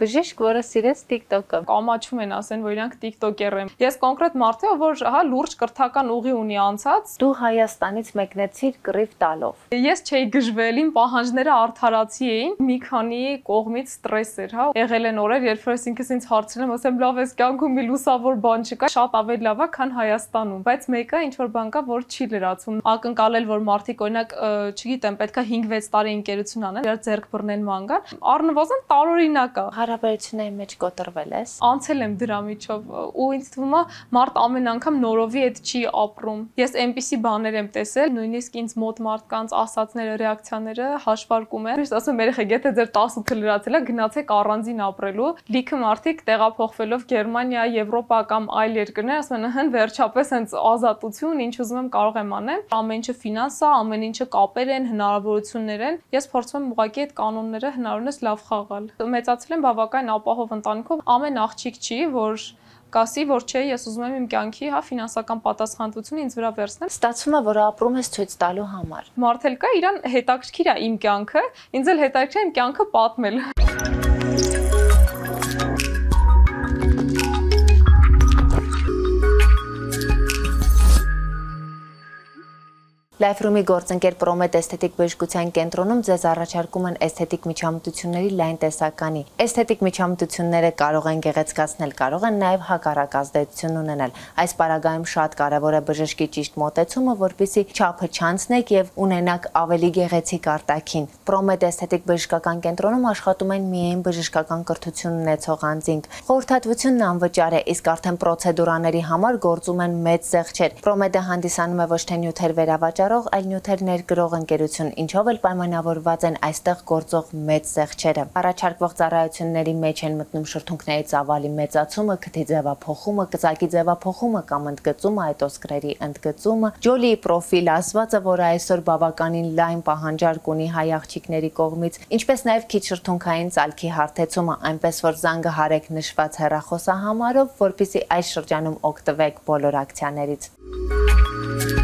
բժիշկ, որը սիրեց TikTok-ը։ Կամաչում են ասեն, որ իրանք TikToker են։ Ես կոնկրետ մարդ եմ, որ հա լուրջ կրթական ուղի ունի անցած։ Դու Հայաստանից մեկնեցիր կռիվ տալով։ Ես չէի գժվել, իմ պահանջները արդարացի էին։ Մի քանի կողմից ստրես էր, հա։ Եղել են օրեր, երբ ես ինքս ինձ հարցրեմ, ասեմ, լավ ես կյանքում մի լուսավոր բան չկա, շատ ավելի լավ է, քան Հայաստանում, բայց մեկը ինչ որ բան կա, որ չի լրացում։ Ակնկալել, որ մարդիկ օրինակ, չգիտեմ, պետքա 5-6 տարի ընկերություն անեն, դեռ ձերք բռնեն մանգան։ Առնվազն տարօրինակ է հարաբերությունների մեջ կոտրվել ես։ Անցել եմ դրա միջով ու ինձ թվում է մարդ ամեն անգամ նորովի այդ չի ապրում։ Ես այնպիսի բաներ եմ տեսել, նույնիսկ ինձ մոտ մարդկանց ասածները, ռեակցիաները հաշվարկում եմ։ Ես ասում եմ, երեխեք, եթե ձեր 18-ը լրացել է, գնացեք առանձին ապրելու։ Լիքը մարդիկ տեղափոխվելով Գերմանիա, Եվրոպա կամ այլ երկրներ ասում են, հեն վերջապես հենց ազատություն, ինչ ուզում եմ կարող եմ անեմ։ Ամեն ինչը ֆինանս է, ամեն ինչը կապեր են, հնարավորություններ են։ Ես փորձում եմ ուղղակի այդ կանոնները հնարավորինս լավ խաղալ։ Մեծացել եմ բավական բավական ապահով ընտանիքով ամեն աղջիկ չի, որ կասի, որ չէ, ես ուզում եմ իմ կյանքի, հա, ֆինանսական պատասխանատվությունը ինձ վրա վերցնեմ։ Ստացվում է, որ ապրում ես ցույց տալու համար։ Մարդել կա, իրան հետաքրքիր է իմ կյանքը, ինձ էլ հետաքրքիր է իմ կյանքը պատմել։ Life Room-ի գործընկեր Promet Aesthetic բժշկության կենտրոնում ձեզ առաջարկում են էսթետիկ միջամտությունների լայն տեսականի։ Էսթետիկ միջամտությունները կարող են գեղեցկացնել, կարող են նաև հակառակ ազդեցություն ունենալ։ Այս պարագայում շատ կարևոր է բժշկի ճիշտ մոտեցումը, որբիսի չափը չանցնեք եւ ունենաք ավելի գեղեցիկ արտաքին։ Promet Aesthetic բժշկական կենտրոնում աշխատում են միայն բժշկական կրթություն ունեցող անձինք։ Խորհրդատվությունն անվճար է, իսկ արդեն պրոցեդուրաների համար գործում են մեծ զեղչեր։ Promet-ը հանդիսանում է ոչ թե նյութեր վերավաճառ կիրառող այլ նյութեր ներգրող ընկերություն, ինչով էլ պայմանավորված են այստեղ գործող մեծ սեղչերը։ Առաջարկվող ծառայությունների մեջ են մտնում շրթունքների ծավալի մեծացումը, քթի ձևափոխումը, կծակի ձևափոխումը կամ ընդգծումը, այդ օսկրերի ընդգծումը, ջոլի պրոֆիլ ասվածը, որը այսօր բավականին լայն պահանջարկ ունի հայ աղջիկների կողմից, ինչպես նաև քիչ շրթունքային ծալքի հարթեցումը, այնպես որ զանգը հարեք նշված հեռախոսահամարով, որpիսի այս շրջանում օգտվեք բոլոր ակցիաներից։ Thank you.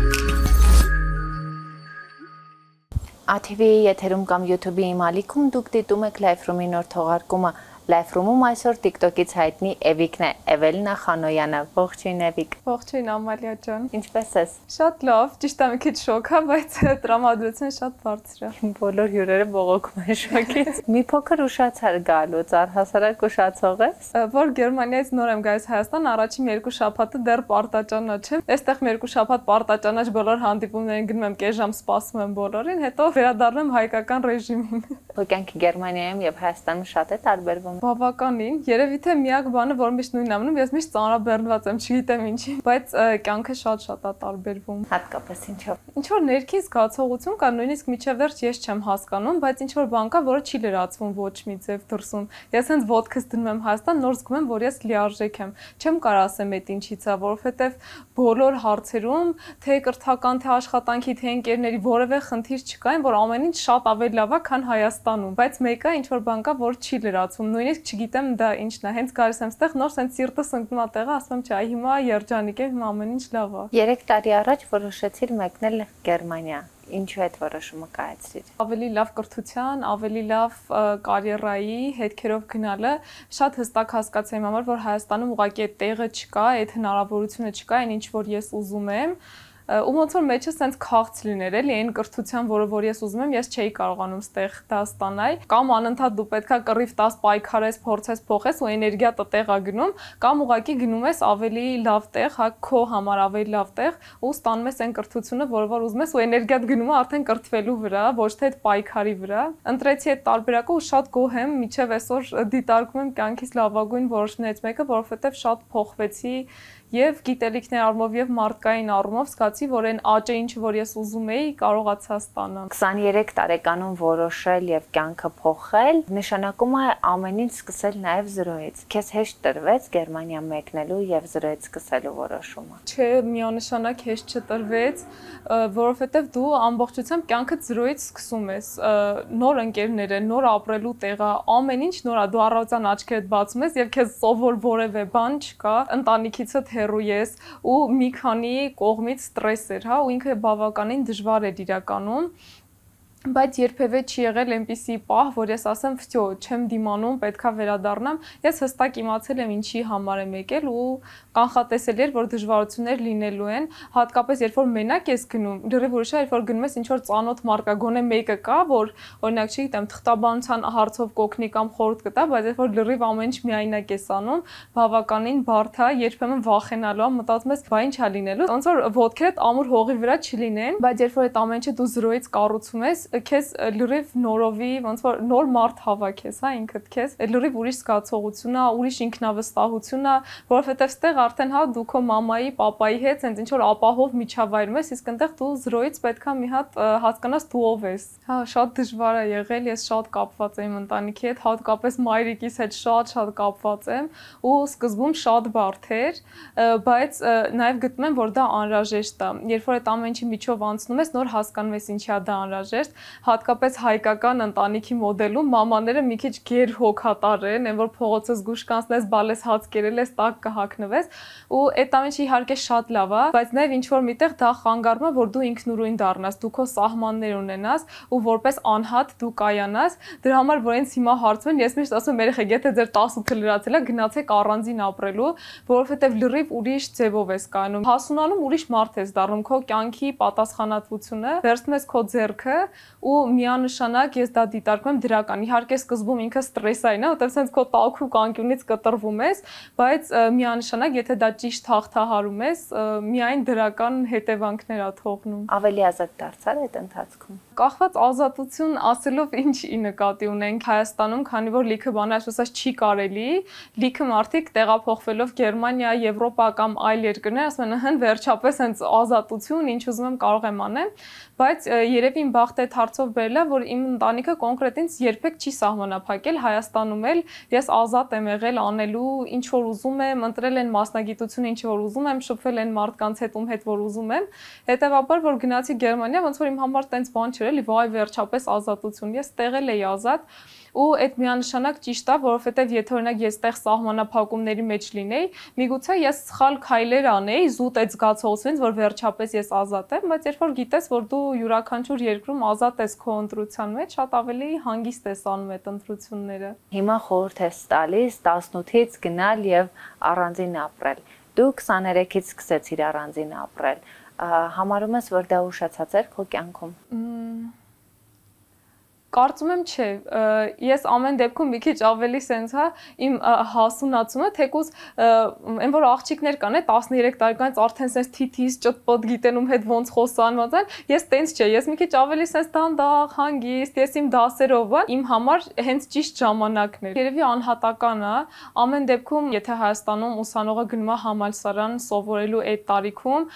ATV-ի եթերում կամ YouTube-ի իմ ալիքում դուք դիտում եք Live Room-ի նոր թողարկումը։ Live Room-ում այսօր TikTok-ից հայտնի Էվիկն է, Էվելինա Խանոյանը։ Ողջույն Էվիկ։ Ողջույն Ամալիա ջան։ Ինչպե՞ս ես։ Շատ լավ, ճիշտ է մի քիչ շոկ է, բայց տրամադրությունը շատ բարձր է։ Բոլոր հյուրերը բողոքում են շոկից։ Մի փոքր ուշացար գալուց, առհասարակ ուշացող ես։ Որ Գերմանիայից նոր եմ գալիս Հայաստան, առաջին երկու շաբաթը դեռ պարտաճանա չէ։ Այստեղ երկու շաբաթ պարտաճանաչ բոլոր հանդիպումներին գնում եմ կես ժամ սպասում եմ բոլորին, հետո վերադառնում հայկական ռեժիմին։ Քո կյանքը Գերմանիայում եւ Հայաստանում շատ է տարբերվում Բավականին, երևի թե միակ բանը, որ միշտ նույնն ամնում, ես միշտ ծանրաբեռնված եմ, չգիտեմ ինչի, բայց կյանքը շատ-շատ է տարբերվում։ Հատկապես ինչով։ Ինչ որ ներքին զգացողություն կա, նույնիսկ միջև վերջ ես չեմ հասկանում, բայց ինչ որ բան կա, որը չի լրացվում ոչ մի ձև դրսում։ Ես հենց ոդքս դնում եմ Հայաստան, նոր զգում եմ, որ ես լիարժեք եմ։ Չեմ կարող ասեմ այդ ինչից է, որովհետև բոլոր հարցերում, թե կրթական, թե աշխատանքի, թե ընկերների որևէ խնդիր չկա, այն որ ամեն ինչ շատ ավելի լավ է, քան Հայաստանում, բայց մեկը ինչ որ բան կա, որ չի լրացվում։ Նույն նույնիսկ չգիտեմ դա ինչն է։ Հենց գալիս եմ ստեղ, նոր սենց սիրտս ընկնում է տեղը, ասում չէ, այ հիմա երջանիկ է, հիմա ամեն ինչ լավ է։ 3 տարի առաջ որոշեցիր մեկնել Գերմանիա ինչու այդ որոշումը կայացրիր։ Ավելի լավ կրթության, ավելի լավ կարիերայի հետքերով գնալը շատ հստակ հասկացա իմ համար, որ Հայաստանում ուղղակի այդ տեղը չկա, այդ հնարավորությունը չկա, այն ինչ որ ես ուզում եմ, ու ոնց որ մեջը սենց քաղց լիներ էլի այն կրթության, որը որ ես ուզում եմ, ես չէի կարողանում ստեղ դա ստանալ, կամ անընդհատ դու պետքա կռիվ 10 պայքարես, փորձես փոխես ու էներգիա տեղ է գնում, կամ ուղակի գնում ես ավելի լավ տեղ, հա քո համար ավելի լավ տեղ ու ստանում ես այն կրթությունը, որը որ ուզում ես ու էներգիատ գնում է արդեն կրթվելու վրա, ոչ թե այդ պայքարի վրա։ Ընտրեցի այդ տարբերակը ու շատ գոհ եմ, միջև այսօր դիտարկում եմ կյանքիս լավագույն որոշումներից մեկը, որովհետև շատ փոխվեցի եւ գիտելիքներ առումով եւ մարդկային առումով զգացի, որ այն աճը ինչ որ ես ուզում էի, կարողացա ստանալ։ 23 տարեկանում որոշել եւ կյանքը փոխել նշանակում է ամեն ինչ սկսել նաեւ զրոյից։ Քեզ հեշտ տրվեց Գերմանիա մեկնելու եւ զրոյից սկսելու որոշումը։ Չէ, միանշանակ հեշտ չտրվեց, որովհետեւ դու ամբողջությամբ կյանքը զրոյից սկսում ես։ Նոր ընկերներ են, նոր ապրելու տեղը, ամեն ինչ նորա, դու առավոտյան աչքերդ բացում ես եւ քեզ սովոր որևէ բան չկա, ընտանիքիցդ հեռու հեռու ես ու մի քանի կողմից ստրես էր, հա, ու ինքը բավականին դժվար էր իրականում բայց երբևէ չի եղել այնպիսի պահ, որ ես ասեմ, «Վсё, չեմ դիմանում, պետքա վերադառնամ»։ Ես հստակ իմացել եմ ինչի համար եմ եկել ու կանխատեսել էր, որ դժվարություններ լինելու են, հատկապես երբ որ մենակ ես գնում, դեռև ուրիշ է, երբ որ գնում ես ինչ որ ծանոթ մարկա, գոնե մեկը կա, որ օրինակ չի գիտեմ, թղթաբանության հարցով կոգնի կամ խորտ կտա, բայց երբ որ լրիվ ամեն ինչ միայնակ ես անում, բավականին բարդ է, երբեմն վախենալու եմ, մտածում ես, «Բա ի՞նչ է լինելու»։ Ոնց որ ոդքերդ ամուր հողի վրա չլինեն, բայց երբ որ այդ ամեն ինչը դու զրոյից կառուցում ես, քեզ լրիվ նորովի ոնց որ նոր մարդ հավաքես, հա, ինքդ քեզ, այդ լրիվ ուրիշ զգացողություն է, ուրիշ ինքնավստահություն է, որովհետև ստեղ արդեն հա դու քո մամայի, papayi հետ այնց ինչ որ ապահով միջավայրում ես, իսկ այնտեղ դու զրոյից պետքա մի հատ հասկանաս դու ով ես։ Հա, շատ դժվար է եղել, ես շատ կապված եմ ընտանիքի հետ, հատկապես մայրիկիս հետ շատ-շատ կապված եմ ու սկզբում շատ բարդ էր, բայց նաև գտնում եմ, որ դա անհրաժեշտ է։ Երբ որ այդ ամեն ինչի միջով անցնում ես, նոր հասկանում ես ինչի է դա անհրաժեշտ հատկապես հայկական ընտանիքի մոդելում մամաները մի քիչ ģեր հոգատար են, այն որ փողոցից գուշ կանցնես, բալես հաց կերել ես, տակ կհակնվես ու այդ ամենը իհարկե շատ լավ է, բայց նաև ինչ որ միտեղ դա խանգարում է, որ դու ինքնուրույն դառնաս, դու քո սահմաններ ունենաս ու որպես անհատ դու կայանաս։ Դրա համար որ ինձ հիմա հարցում են, ես միշտ ասում եմ, երեխեք, եթե ձեր 18-ը լրացել է, գնացեք առանձին ապրելու, որովհետև լրիվ ուրիշ ձևով ես կանում։ Հասունանում ուրիշ մարդ ես դառնում, քո կյանքի պատասխանատվությունը վերցնես քո ձեռքը ու միանշանակ ես դա դիտարկում եմ դրական։ Իհարկե սկզբում ինքը ստրեսային է, որտեղ sense քո տալքու կանկյունից կտրվում ես, բայց միանշանակ եթե դա ճիշտ հաղթահարում ես, միայն դրական հետևանքներ ա թողնում։ Ավելի ազատ դարձար այդ ընթացքում։ Կախված ազատություն ասելով ինչի նկատի ունենք Հայաստանում, քանի որ լիքը բանը այսպես ասած չի կարելի, լիքը մարդիկ տեղափոխվելով Գերմանիա, Եվրոպա կամ այլ երկրներ ասում են հեն վերջապես sense ազատություն, ինչ ուզում եմ կարող եմ անեմ, բայց երևի իմ բախտը այդ հարց հարցով բերելա, որ իմ ընտանիքը կոնկրետ ինձ երբեք չի սահմանափակել Հայաստանում էլ ես ազատ եմ եղել անելու ինչ որ ուզում եմ, ընտրել են մասնագիտությունը ինչ որ ուզում եմ, շփվել են մարդկանց հետ, ում հետ որ ուզում եմ։ Հետևաբար որ գնացի Գերմանիա, ոնց որ իմ համար տենց բան չէր էլի, վայ վերջապես ազատություն։ Ես տեղել էի ազատ ու այդ միանշանակ ճիշտ է, որովհետև եթե օրինակ ես այդտեղ սահմանափակումների մեջ լինեի, միգուցե ես սխալ քայլեր անեի, զուտ այդ զգացողությունից, որ վերջապես ես ազատ եմ, բայց երբ որ գիտես, որ դու յուրաքանչյուր երկրում ազատ ես քո ընտրության մեջ, շատ ավելի հանգիստ ես անում այդ ընտրությունները։ Հիմա խորհուրդ ես տալիս 18-ից գնալ եւ առանձին ապրել։ Դու 23-ից սկսեցիր առանձին ապրել։ Համարում ես, որ դա ուշացած էր քո կյանքում։ Մմ կարծում եմ չէ ես ամեն դեպքում մի քիչ ավելի սենց հա իմ հասունացումը թեկուզ այն որ աղջիկներ կան է 13 տարեկանից արդեն սենց թիթիս ճտպտ գիտեն ում հետ ոնց խոսանված են ես տենց չէ ես մի քիչ ավելի սենց դանդաղ հանգիստ ես իմ դասերով հա, իմ համար հենց ճիշտ ժամանակն էր երևի անհատական է հա, ամեն դեպքում եթե Հայաստանում ուսանողը գնում է համալսարան սովորելու այդ տարիքում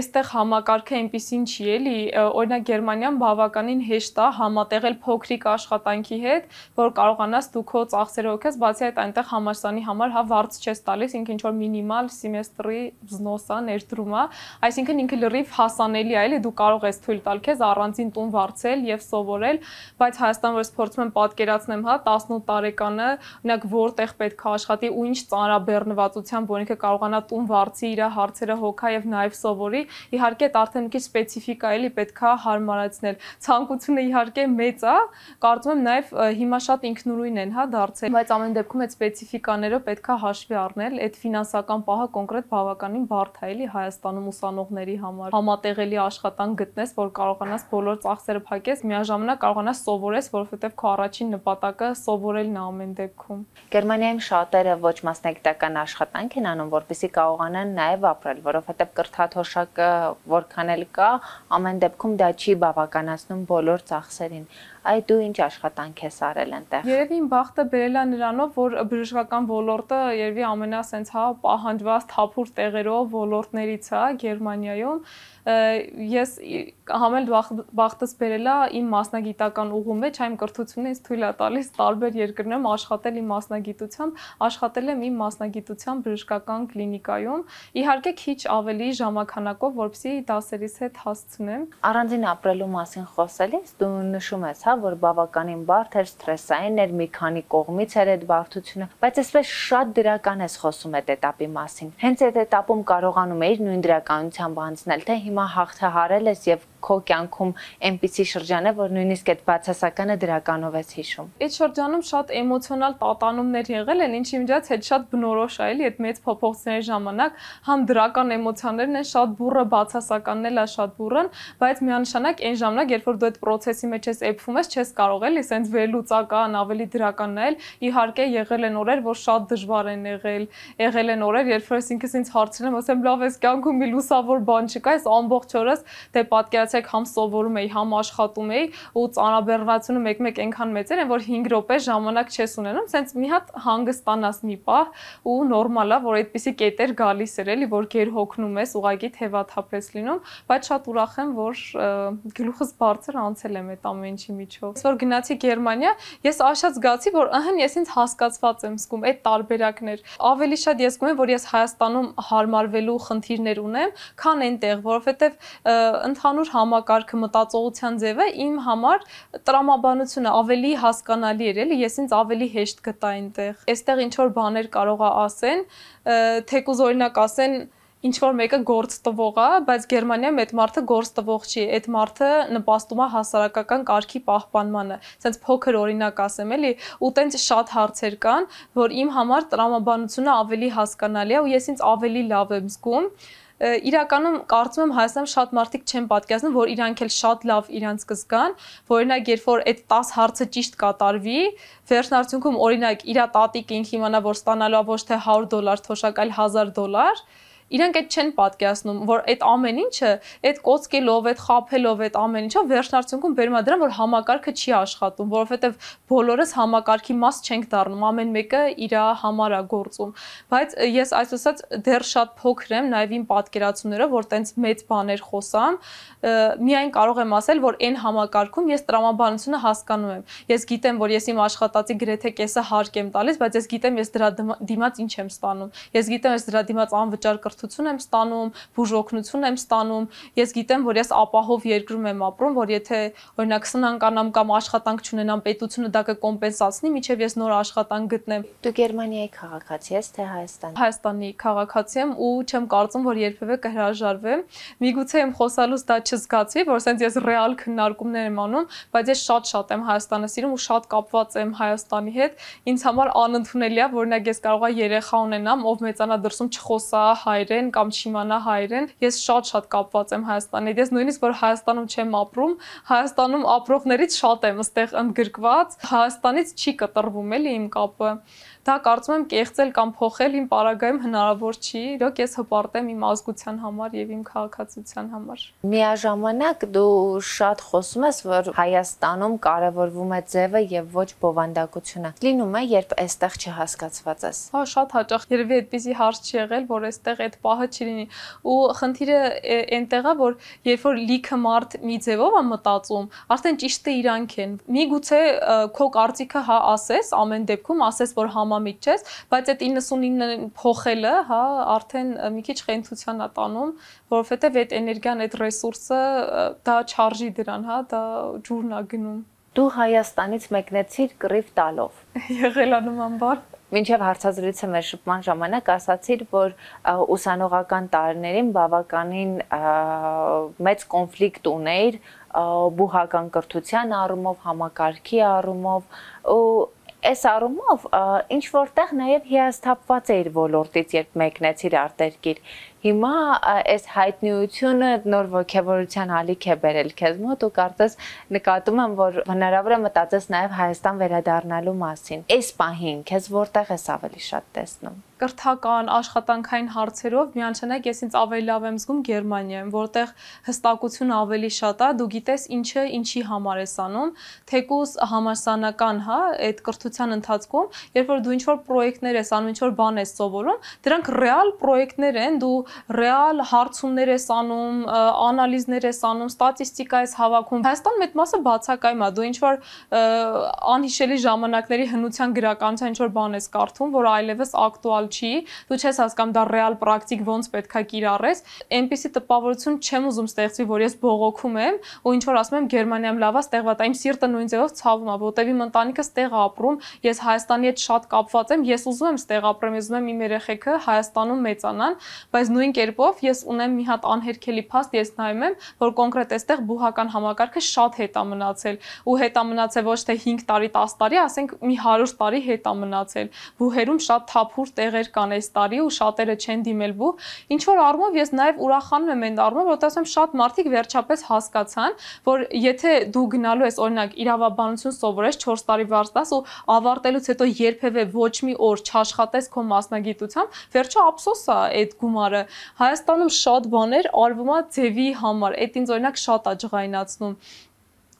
այստեղ համակարգը այնպեսին չի էլի օրինակ Գերմանիան բավականին հեշտ է համատեղել փոքրիկ աշխատանքի հետ, որ կարողանաս դու քո ծախսերը օգես, բացի այդ այնտեղ համալսանի համար հա վարձ չես տալիս, ինքը ինչ որ մինիմալ սեմեստրի զնոսա ներդրումա, այսինքն ինքը լրիվ հասանելի է, էլի դու կարող ես թույլ տալ քեզ առանձին տուն վարձել եւ սովորել, բայց Հայաստան որս փորձում եմ պատկերացնեմ, հա 18 տարեկանը օրինակ որտեղ պետք է աշխատի ու ինչ ծանրաբեռնվածությամբ որ ինքը կարողանա տուն վարձի իր հարցերը հոգա եւ նաեւ սովորի, իհարկե դա արդեն մի քիչ սպეციფიკա էլի պետքա հարմարացնել։ Ցանկությունը իհարկե մեծ է, հա, կարծում եմ նաև հիմա շատ ինքնուրույն են, հա, դարձել, բայց ամեն դեպքում այդ սպეციფიկաները պետքա հաշվի առնել, այդ ֆինանսական պահը կոնկրետ բավականին բարդ է, էլի Հայաստանում ուսանողների համար։ Համատեղելի աշխատանք գտնես, որ կարողանաս բոլոր ծախսերը փակես, միաժամանակ կարողանաս սովորես, որովհետև քո առաջին նպատակը սովորելն է ամեն դեպքում։ Գերմանիայում շատերը ոչ մասնագիտական աշխատանք են անում, որպեսզի կարողանան նաև ապրել, որովհետև կրթաթոշակը որքան էլ կա, ամեն դեպքում դա չի բավականացնում բոլոր ծախսերին այ դու ինչ աշխատանք ես արել այնտեղ։ Երևի իմ բախտը բերել է նրանով, որ բժշկական ոլորտը երևի ամենա սենց հա պահանջված թափուր տեղերով ոլորտներից է հա, Գերմանիայում ես համել բախտս բերելա իմ մասնագիտական ուղում մեջ այն կրթությունից թույլ է տալիս տարբեր երկրներում աշխատել իմ մասնագիտությամբ, աշխատել եմ իմ մասնագիտությամբ բժշկական կլինիկայում, իհարկե քիչ ավելի ժամանականակով, որպեսզի դասերից հետ հասցնեմ։ Առանձին ապրելու մասին խոսելիս դու նշում ես, հա, որ բավականին բարդ էր, ստրեսային էր, մի քանի կողմից էր այդ բարդությունը, բայց այսպես շատ դրական ես խոսում այդ этаպի մասին։ Հենց այդ этаպում կարողանում էի նույն դրականությամբ անցնել, թե հիմա հաղթահարել ես եւ քո կյանքում այնպիսի շրջան է, որ նույնիսկ այդ բացասականը դրականով ես հիշում։ Այդ շրջանում շատ էմոցիոնալ տատանումներ եղել են, ինչի միջից հետ շատ բնորոշ է, էլի այդ մեծ փոփոխությունների ժամանակ համ դրական էմոցիաներն են շատ բուրը, բացասականն էլա շատ բուրըն, բայց միանշանակ այն ժամանակ, երբ որ դու այդ process-ի մեջ ես էփվում ես, չես կարող էլի սենց վերլուծական, ավելի դրական նայել։ Իհարկե եղել են օրեր, որ շատ դժվար են եղել, եղել են օրեր, երբ որ ես ինքս ինձ հարցրել եմ, ասեմ, լավ, ես կյանքում մի լուսավոր բան չկա, ես ամբողջ օրս, դե պատկերացեք, համ սովորում էի, համ աշխատում էի ու ծանրաբեռնվածությունը մեկ-մեկ այնքան մեծ էր, որ 5 րոպե ժամանակ չես ունենում, սենց մի հատ հանգստանաս մի պահ ու նորմալ է, որ այդպիսի կետեր գալիս էր էլի, որ ģեր հոգնում ես, ուղակի թևաթափես լինում, բայց շատ ուրախ եմ, որ գլուխս բարձր անցել եմ այդ ամեն ինչի միջով։ Ես որ գնացի Գերմանիա, ես աշած զգացի, որ ըհն ես ինձ հասկացված եմ զգում այդ տարբերակներ։ Ավելի շատ ես զգում եմ, որ ես Հայաստանում հարմարվելու խնդիրներ ունեմ, քան այնտեղ, որովհետեւ որովհետև ընդհանուր համակարգը մտածողության ձևը իմ համար տրամաբանությունը ավելի հասկանալի էր, էլի ես ինձ ավելի հեշտ գտա այնտեղ։ Այստեղ ինչ որ բաներ կարող է ասեն, թեկուզ օրինակ ասեն ինչ որ մեկը գործ տվող է, բայց Գերմանիայում այդ մարդը գործ տվող չի, այդ մարդը նպաստում է հասարակական կարգի պահպանմանը։ Սենց փոքր օրինակ ասեմ, էլի, ու տենց շատ հարցեր կան, որ իմ համար տրամաբանությունը ավելի հասկանալի է ու ես ինձ ավելի լավ եմ զգում իրականում կարծում եմ Հայաստանում շատ մարդիկ չեն պատկերացնում, որ իրանք էլ շատ լավ իրանք կզգան, որ օրինակ երբ որ այդ 10 հարցը ճիշտ կատարվի, վերջնարդյունքում օրինակ իրա տատիկը ինքը իմանա, որ ստանալու է ոչ թե 100 դոլար, թոշակ, այլ 1000 դոլար, Իրանք այդ չեն պատկերացնում, որ այդ ամեն ինչը, այդ կոծկելով, այդ խափելով, այդ ամեն ինչը վերջնարդյունքում բերում է դրան, որ համակարգը չի աշխատում, որովհետև բոլորս համակարգի մաս չենք դառնում, ամեն մեկը իր համար է գործում։ Բայց ես այս ասած դեռ շատ փոքր եմ, նաև իմ պատկերացումներով, որ տենց մեծ բաներ խոսամ, միայն կարող եմ ասել, որ այն համակարգում ես տրամաբանությունը հասկանում եմ։ Ես գիտեմ, որ ես իմ աշխատածի գրեթե կեսը հարկ եմ տալիս, բայց ես գիտեմ, ես դրա դիմաց ինչ եմ ստանում։ Ես գիտեմ, ես դրա դիմաց անվճար կրթ կրթություն եմ ստանում, բուժօգնություն եմ ստանում, ես գիտեմ, որ ես ապահով երկրում եմ ապրում, որ եթե օրինակ սնանկանամ կամ աշխատանք չունենամ, պետությունը դա կկոմպենսացնի, միջև ես նոր աշխատանք գտնեմ։ Դու Գերմանիայի քաղաքացի ես, թե Հայաստանի։ Հայաստանի քաղաքացի եմ ու չեմ կարծում, որ երբևէ կհրաժարվեմ։ Միգուցե իմ խոսալուց դա չզգացվի, որ ասենց ես ռեալ քննարկումներ եմ անում, բայց ես շատ-շատ եմ Հայաստանը սիրում ու շատ կապված եմ Հայաստանի հետ։ Ինձ համար անընդունելի է, որ օրինակ ես կարողա երեխա ունենամ, ով մեծանա դրսում չխոսա հայ հայերեն կամ չիմանա հայերեն, ես շատ-շատ կապված եմ Հայաստանի հետ։ Ես նույնիսկ որ Հայաստանում չեմ ապրում, Հայաստանում ապրողներից շատ եմ այստեղ ընդգրկված։ Հայաստանից չի կտրվում էլի իմ կապը դա կարծում եմ կեղծել կամ փոխել իմ պարագայում հնարավոր չի։ Իրոք ես հպարտեմ իմ ազգության համար եւ իմ քաղաքացիության համար։ Միաժամանակ դու շատ խոսում ես, որ Հայաստանում կարևորվում է ձևը եւ ոչ բովանդակությունը։ Լինում է, երբ այստեղ չհասկացված ես։ Հա, շատ հաճախ երևի այդպիսի հարց չի եղել, որ այստեղ այդ պահը չի լինի։ Ու խնդիրը այնտեղ է, որ երբ որ լիքը մարդ մի ձևով է մտածում, արդեն ճիշտը իրանք են։ Միգուցե քո կարծիքը հա ասես, ամեն դեպքում ասես, որ համ համամիտ չես, բայց այդ 99-ը փոխելը, հա, արդեն մի քիչ խենթության է տանում, որովհետև այդ էներգիան, այդ ռեսուրսը դա չարժի դրան, հա, դա ջուրն է գնում։ Դու Հայաստանից մեկնեցիր կռիվ տալով։ Եղել է նման բան մինչև հարցազրույցը մեր շփման ժամանակ ասացիր, որ ուսանողական տարիներին բավականին մեծ կոնֆլիկտ ունեիր բուհական կրթության առումով, համակարգի առումով ու Այս առումով ինչ որտեղ նաև հիասթափված էիր ոլորտից, երբ մեկնեցիր արտերկիր։ Հիմա այս հայտնիությունը նոր ողջավորության ալիք է բերել քեզ մոտ ու կարծես նկատում եմ, որ հնարավոր է մտածես նաև Հայաստան վերադառնալու մասին։ Այս պահին քեզ որտեղ ես ավելի շատ տեսնում կրթական, աշխատանքային հարցերով միանշանակ ես ինձ ավելի լավ եմ զգում Գերմանիայում, որտեղ հստակությունը ավելի շատ է, դու գիտես ինչը ինչի համար ես անում, թեկուզ համասանական, հա, այդ կրթության ընթացքում, երբ որ դու ինչ-որ պրոյեկտներ ես անում, ինչ-որ բան ես սովորում, դրանք ռեալ պրոյեկտներ են, դու ռեալ հարցումներ ես անում, անալիզներ ես անում, ստատիստիկա ես հավաքում։ Հայաստան մեծ մասը բացակայում է, դու ինչ-որ անհիշելի ժամանակների հնության գրականության ինչ-որ բան ես կարդում, որ այլևս ակտուալ չի, դու չես հասկանում դա ռեալ պրակտիկ ոնց պետքա կիրառես։ Էնպիսի տպավորություն չեմ ուզում ստեղծվի, որ ես բողոքում եմ ու ինչ որ ասում եմ Գերմանիայում լավա ստեղված, այն սիրտը նույն ձևով ցավում է, որտեվ իմ ընտանիքս ստեղ ապրում, ես Հայաստանի հետ շատ կապված եմ, ես ուզում եմ ստեղ ապրեմ, ես ուզում եմ իմ երեխեքը Հայաստանում մեծանան, բայց նույն կերպով ես ունեմ մի հատ անհերքելի փաստ, ես նայում եմ, որ կոնկրետ այստեղ բուհական համակարգը շատ հետ է մնացել ու հետ է մնացել ոչ թե 5 տարի, 10 տարի, ասենք մի 100 տարի հետ է մնացել։ Բուհերում շատ թափուր տեղ է տոներ կան այս տարի ու շատերը չեն դիմելու։ Ինչ որ առումով ես նաև ուրախանում եմ այն առումով, որտեղ ասեմ շատ մարդիկ վերջապես հասկացան, որ եթե դու գնալու ես օրինակ իրավաբանություն սովորես 4 տարի վարձտաս ու ավարտելուց հետո երբևէ ոչ մի օր չաշխատես քո մասնագիտությամբ, վերջը ափսոս է այդ գումարը։ Հայաստանում շատ բաներ արվում է ձևի համար։ Այդ ինձ օրինակ շատ աջղայնացնում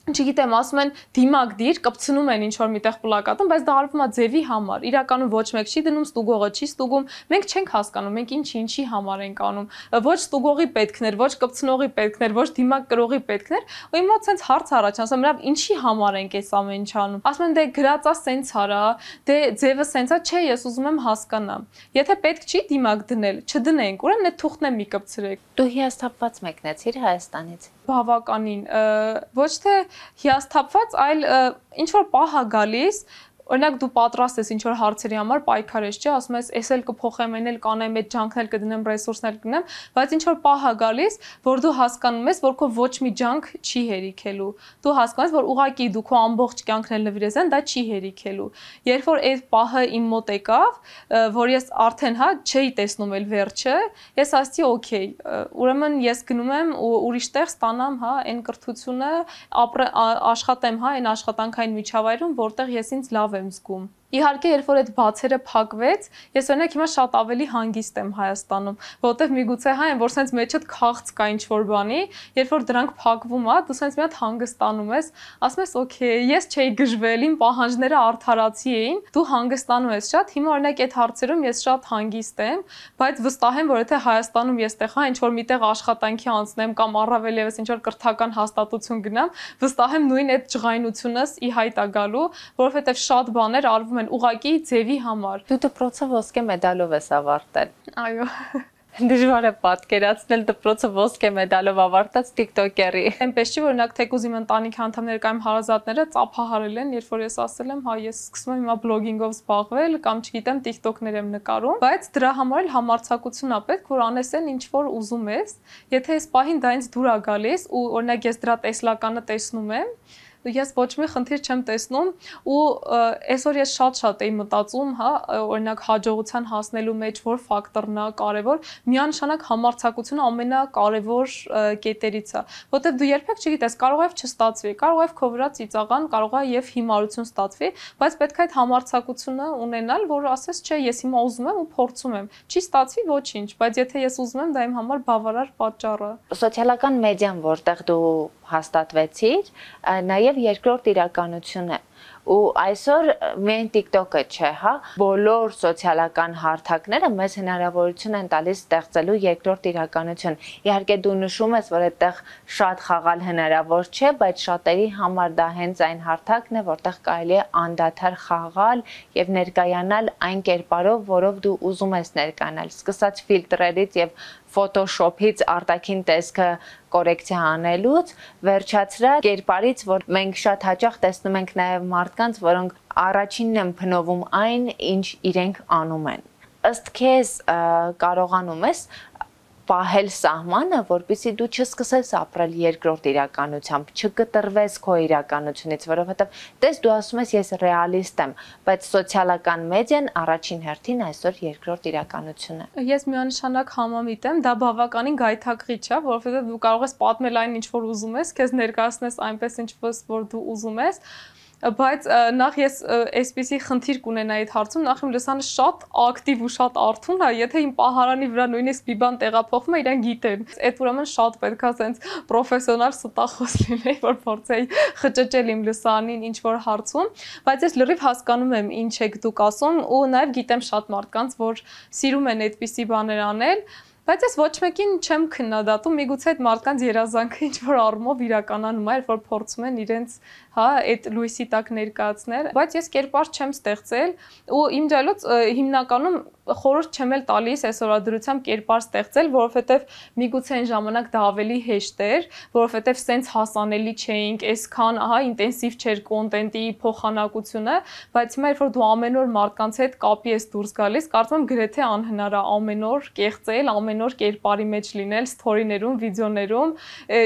չգիտեմ, ասում են դիմակ դիր, կպցնում են ինչ որ միտեղ պլակատում, բայց դա արվում է ձևի համար։ Իրականում ոչ մեկ չի դնում ստուգողը, չի ստուգում։ Մենք չենք հասկանում, մենք ինչ ինչի համար ենք անում։ Ոչ ստուգողի պետքներ, ոչ կպցնողի պետքներ, ոչ դիմակ կրողի պետքներ, ու իմո ցենց հարց առաջ, ասում եմ, ինչի համար ենք այս ամեն ինչ անում։ Ասում են դե գրածա սենց արա, դե ձևը սենցա, չէ, ես ուզում եմ հասկանամ։ Եթե պետք չի դիմակ դնել, չդնենք, ուրեմն այդ թուղթն է մի կպցրեք։ Դու հիասթափված մեկնեցիր Հայաստանից։ Բավականին, ոչ թե հիասթափված, այլ ինչ որ պահ է գալիս, Օրինակ դու պատրաստ ես ինչ որ հարցերի համար պայքարես, չէ, ասում ես, ես էլ կփոխեմ, այն էլ կանեմ, այդ ջանքն էլ կդնեմ, ռեսուրսն էլ կնեմ, բայց ինչ որ պահ է գալիս, որ դու հասկանում ես, որ քո ոչ մի ջանք չի հերիքելու։ Դու հասկանում ես, որ ուղակի դու քո ամբողջ կյանքն էլ նվիրես այն, դա չի հերիքելու։ Երբ որ այդ պահը իմ մոտ եկավ, որ ես արդեն հա չէի տեսնում էլ վերջը, ես ասացի, օքեյ, ուրեմն ես գնում եմ ու ուրիշտեղ ստանամ, հա, այն կրթությունը, ապր աշխատեմ, հա, այն աշխատանքային միջավայրում, որտեղ ես ինձ լավ եմ Slovensku. Իհարկե, երբ որ այդ բացերը փակվեց, ես օրինակ հիմա շատ ավելի հանգիստ եմ Հայաստանում, որովհետև միգուցե հայ եմ, որ սենց մեջդ քաղց կա ինչ-որ բանի, երբ որ դրանք փակվում ա, դու սենց մի հատ հանգստանում ես, ասում ես, «Okay, ես չէի գժվել, իմ պահանջները արդարացի էին»։ Դու հանգստանում ես շատ։ Հիմա օրինակ այդ հարցերում ես շատ հանգիստ եմ, բայց վստահ եմ, որ եթե Հայաստանում ես տեղ հա ինչ-որ միտեղ աշխատանքի անցնեմ կամ առավել եւս ինչ-որ կրթական հաստատություն գնամ, վստահ եմ նույն այդ ճղայնությունս ի հայտ է գալու, որովհետև շատ բաներ արվում են ուղակի ձևի համար։ Դու դպրոցը ոսկե մեդալով ես ավարտել։ Այո։ Դժվար է պատկերացնել դպրոցը ոսկե մեդալով ավարտած TikToker-ի։ Էնպես չի որ նաք թեկուզ իմ ընտանիքի անդամները կամ հարազատները ծափահարել են, երբ որ ես ասել եմ, հա, ես սկսում եմ հիմա բլոգինգով զբաղվել կամ չգիտեմ TikTok-ներ եմ նկարում, բայց դրա համար էլ համարցակցություն ա պետք, որ անես են ինչ որ ուզում ես։ Եթե այս պահին դա ինձ դուր ա գալիս ու օրինակ ես դրա տեսլականը տեսնում եմ, ես ոչ մի խնդիր չեմ տեսնում ու այսօր ես շատ-շատ էի մտածում, հա, օրինակ հաջողության հասնելու մեջ որ ֆակտորն է կարևոր, միանշանակ համարցակությունը ամենակարևոր կետերից է, որտեղ դու երբեք չգիտես, կարող է չստացվի, կարող է քո վրա ծիծաղան, կարող է եւ հիմարություն ստացվի, բայց պետք է այդ համարցակությունը ունենալ, որ ասես, չէ, ես հիմա ուզում եմ ու փորձում եմ։ Չի ստացվի ոչինչ, բայց եթե ես ուզում եմ, դա իմ համար բավարար պատճառ է։ Սոցիալական մեդիան, որտեղ դու հաստատվեցիր, նաև երկրորդ իրականությունը ու այսօր միայն TikTok-ը չէ, հա, բոլոր սոցիալական հարթակները մեզ հնարավորություն են տալիս ստեղծելու երկրորդ իրականություն։ Իհարկե դու նշում ես, որ այդտեղ շատ խաղալ հնարավոր չէ, բայց շատերի համար դա հենց այն հարթակն է, որտեղ կարելի է անդադար խաղալ եւ ներկայանալ այն կերպարով, որով դու ուզում ես ներկայանալ, սկսած ֆիլտրերից եւ Photoshop-ից արտաքին տեսքը կորեկցիա անելուց, վերջացրած կերպարից, որ մենք շատ հաճախ տեսնում ենք նաեւ մարդկանց, որոնք առաջինն են փնովում այն, ինչ իրենք անում են։ Ըստ քեզ կարողանում ես պահել սահմանը, որpիսի դու չսկսես ապրել երկրորդ իրականությամբ, չկտրվես քո իրականությունից, որովհետև տես դու ասում ես ես ռեալիստ եմ, բայց սոցիալական մեդիան առաջին հերթին այսօր երկրորդ իրականություն է։ Ես միանշանակ համամիտ եմ, դա բավականին գայթակղիչ է, որովհետև դու կարող ես պատմել այն ինչ որ ուզում ես, քեզ ներկայացնես այնպես ինչպես որ դու ուզում ես, բայց նախ ես այսպիսի խնդիր կունենայի այդ հարցում, նախ իմ լսանը շատ ակտիվ ու շատ արթուն է, եթե իմ պահարանի վրա նույնիսկ բիբան տեղափոխվում է, իրեն գիտեն։ Այդ ուրեմն շատ պետքա սենց պրոֆեսիոնալ ստախոս լինեի, որ փորձեի խճճել իմ լսանին ինչ որ հարցում, բայց ես լրիվ հասկանում եմ ինչ եք դուք ասում ու նաև գիտեմ շատ մարդկանց, որ սիրում են այդպիսի բաներ անել, Բայց ես ոչ մեկին չեմ քննադատում, միգուցե այդ մարդկանց երազանքը ինչ որ առումով իրականանում է, որ փորձում են իրենց, հա, այդ լույսի տակ ներկայացնել, բայց ես կերպար չեմ ստեղծել ու իմ դալոց հիմնականում խորհուրդ չեմ էլ տալիս այսօրադրությամբ կերպար ստեղծել, որովհետև միգուցե այն ժամանակ դա ավելի հեշտ էր, որովհետև սենց հասանելի չէինք, այսքան, ահա, ինտենսիվ չէր կոնտենտի փոխանակությունը, բայց հիմա երբ որ դու ամեն օր մարդկանց հետ կապի ես դուրս գալիս, կարծում եմ գրեթե անհնար է ամեն օր կեղծել, ամեն ամեն օր կերպարի մեջ լինել, սթորիներում, վիդեոներում,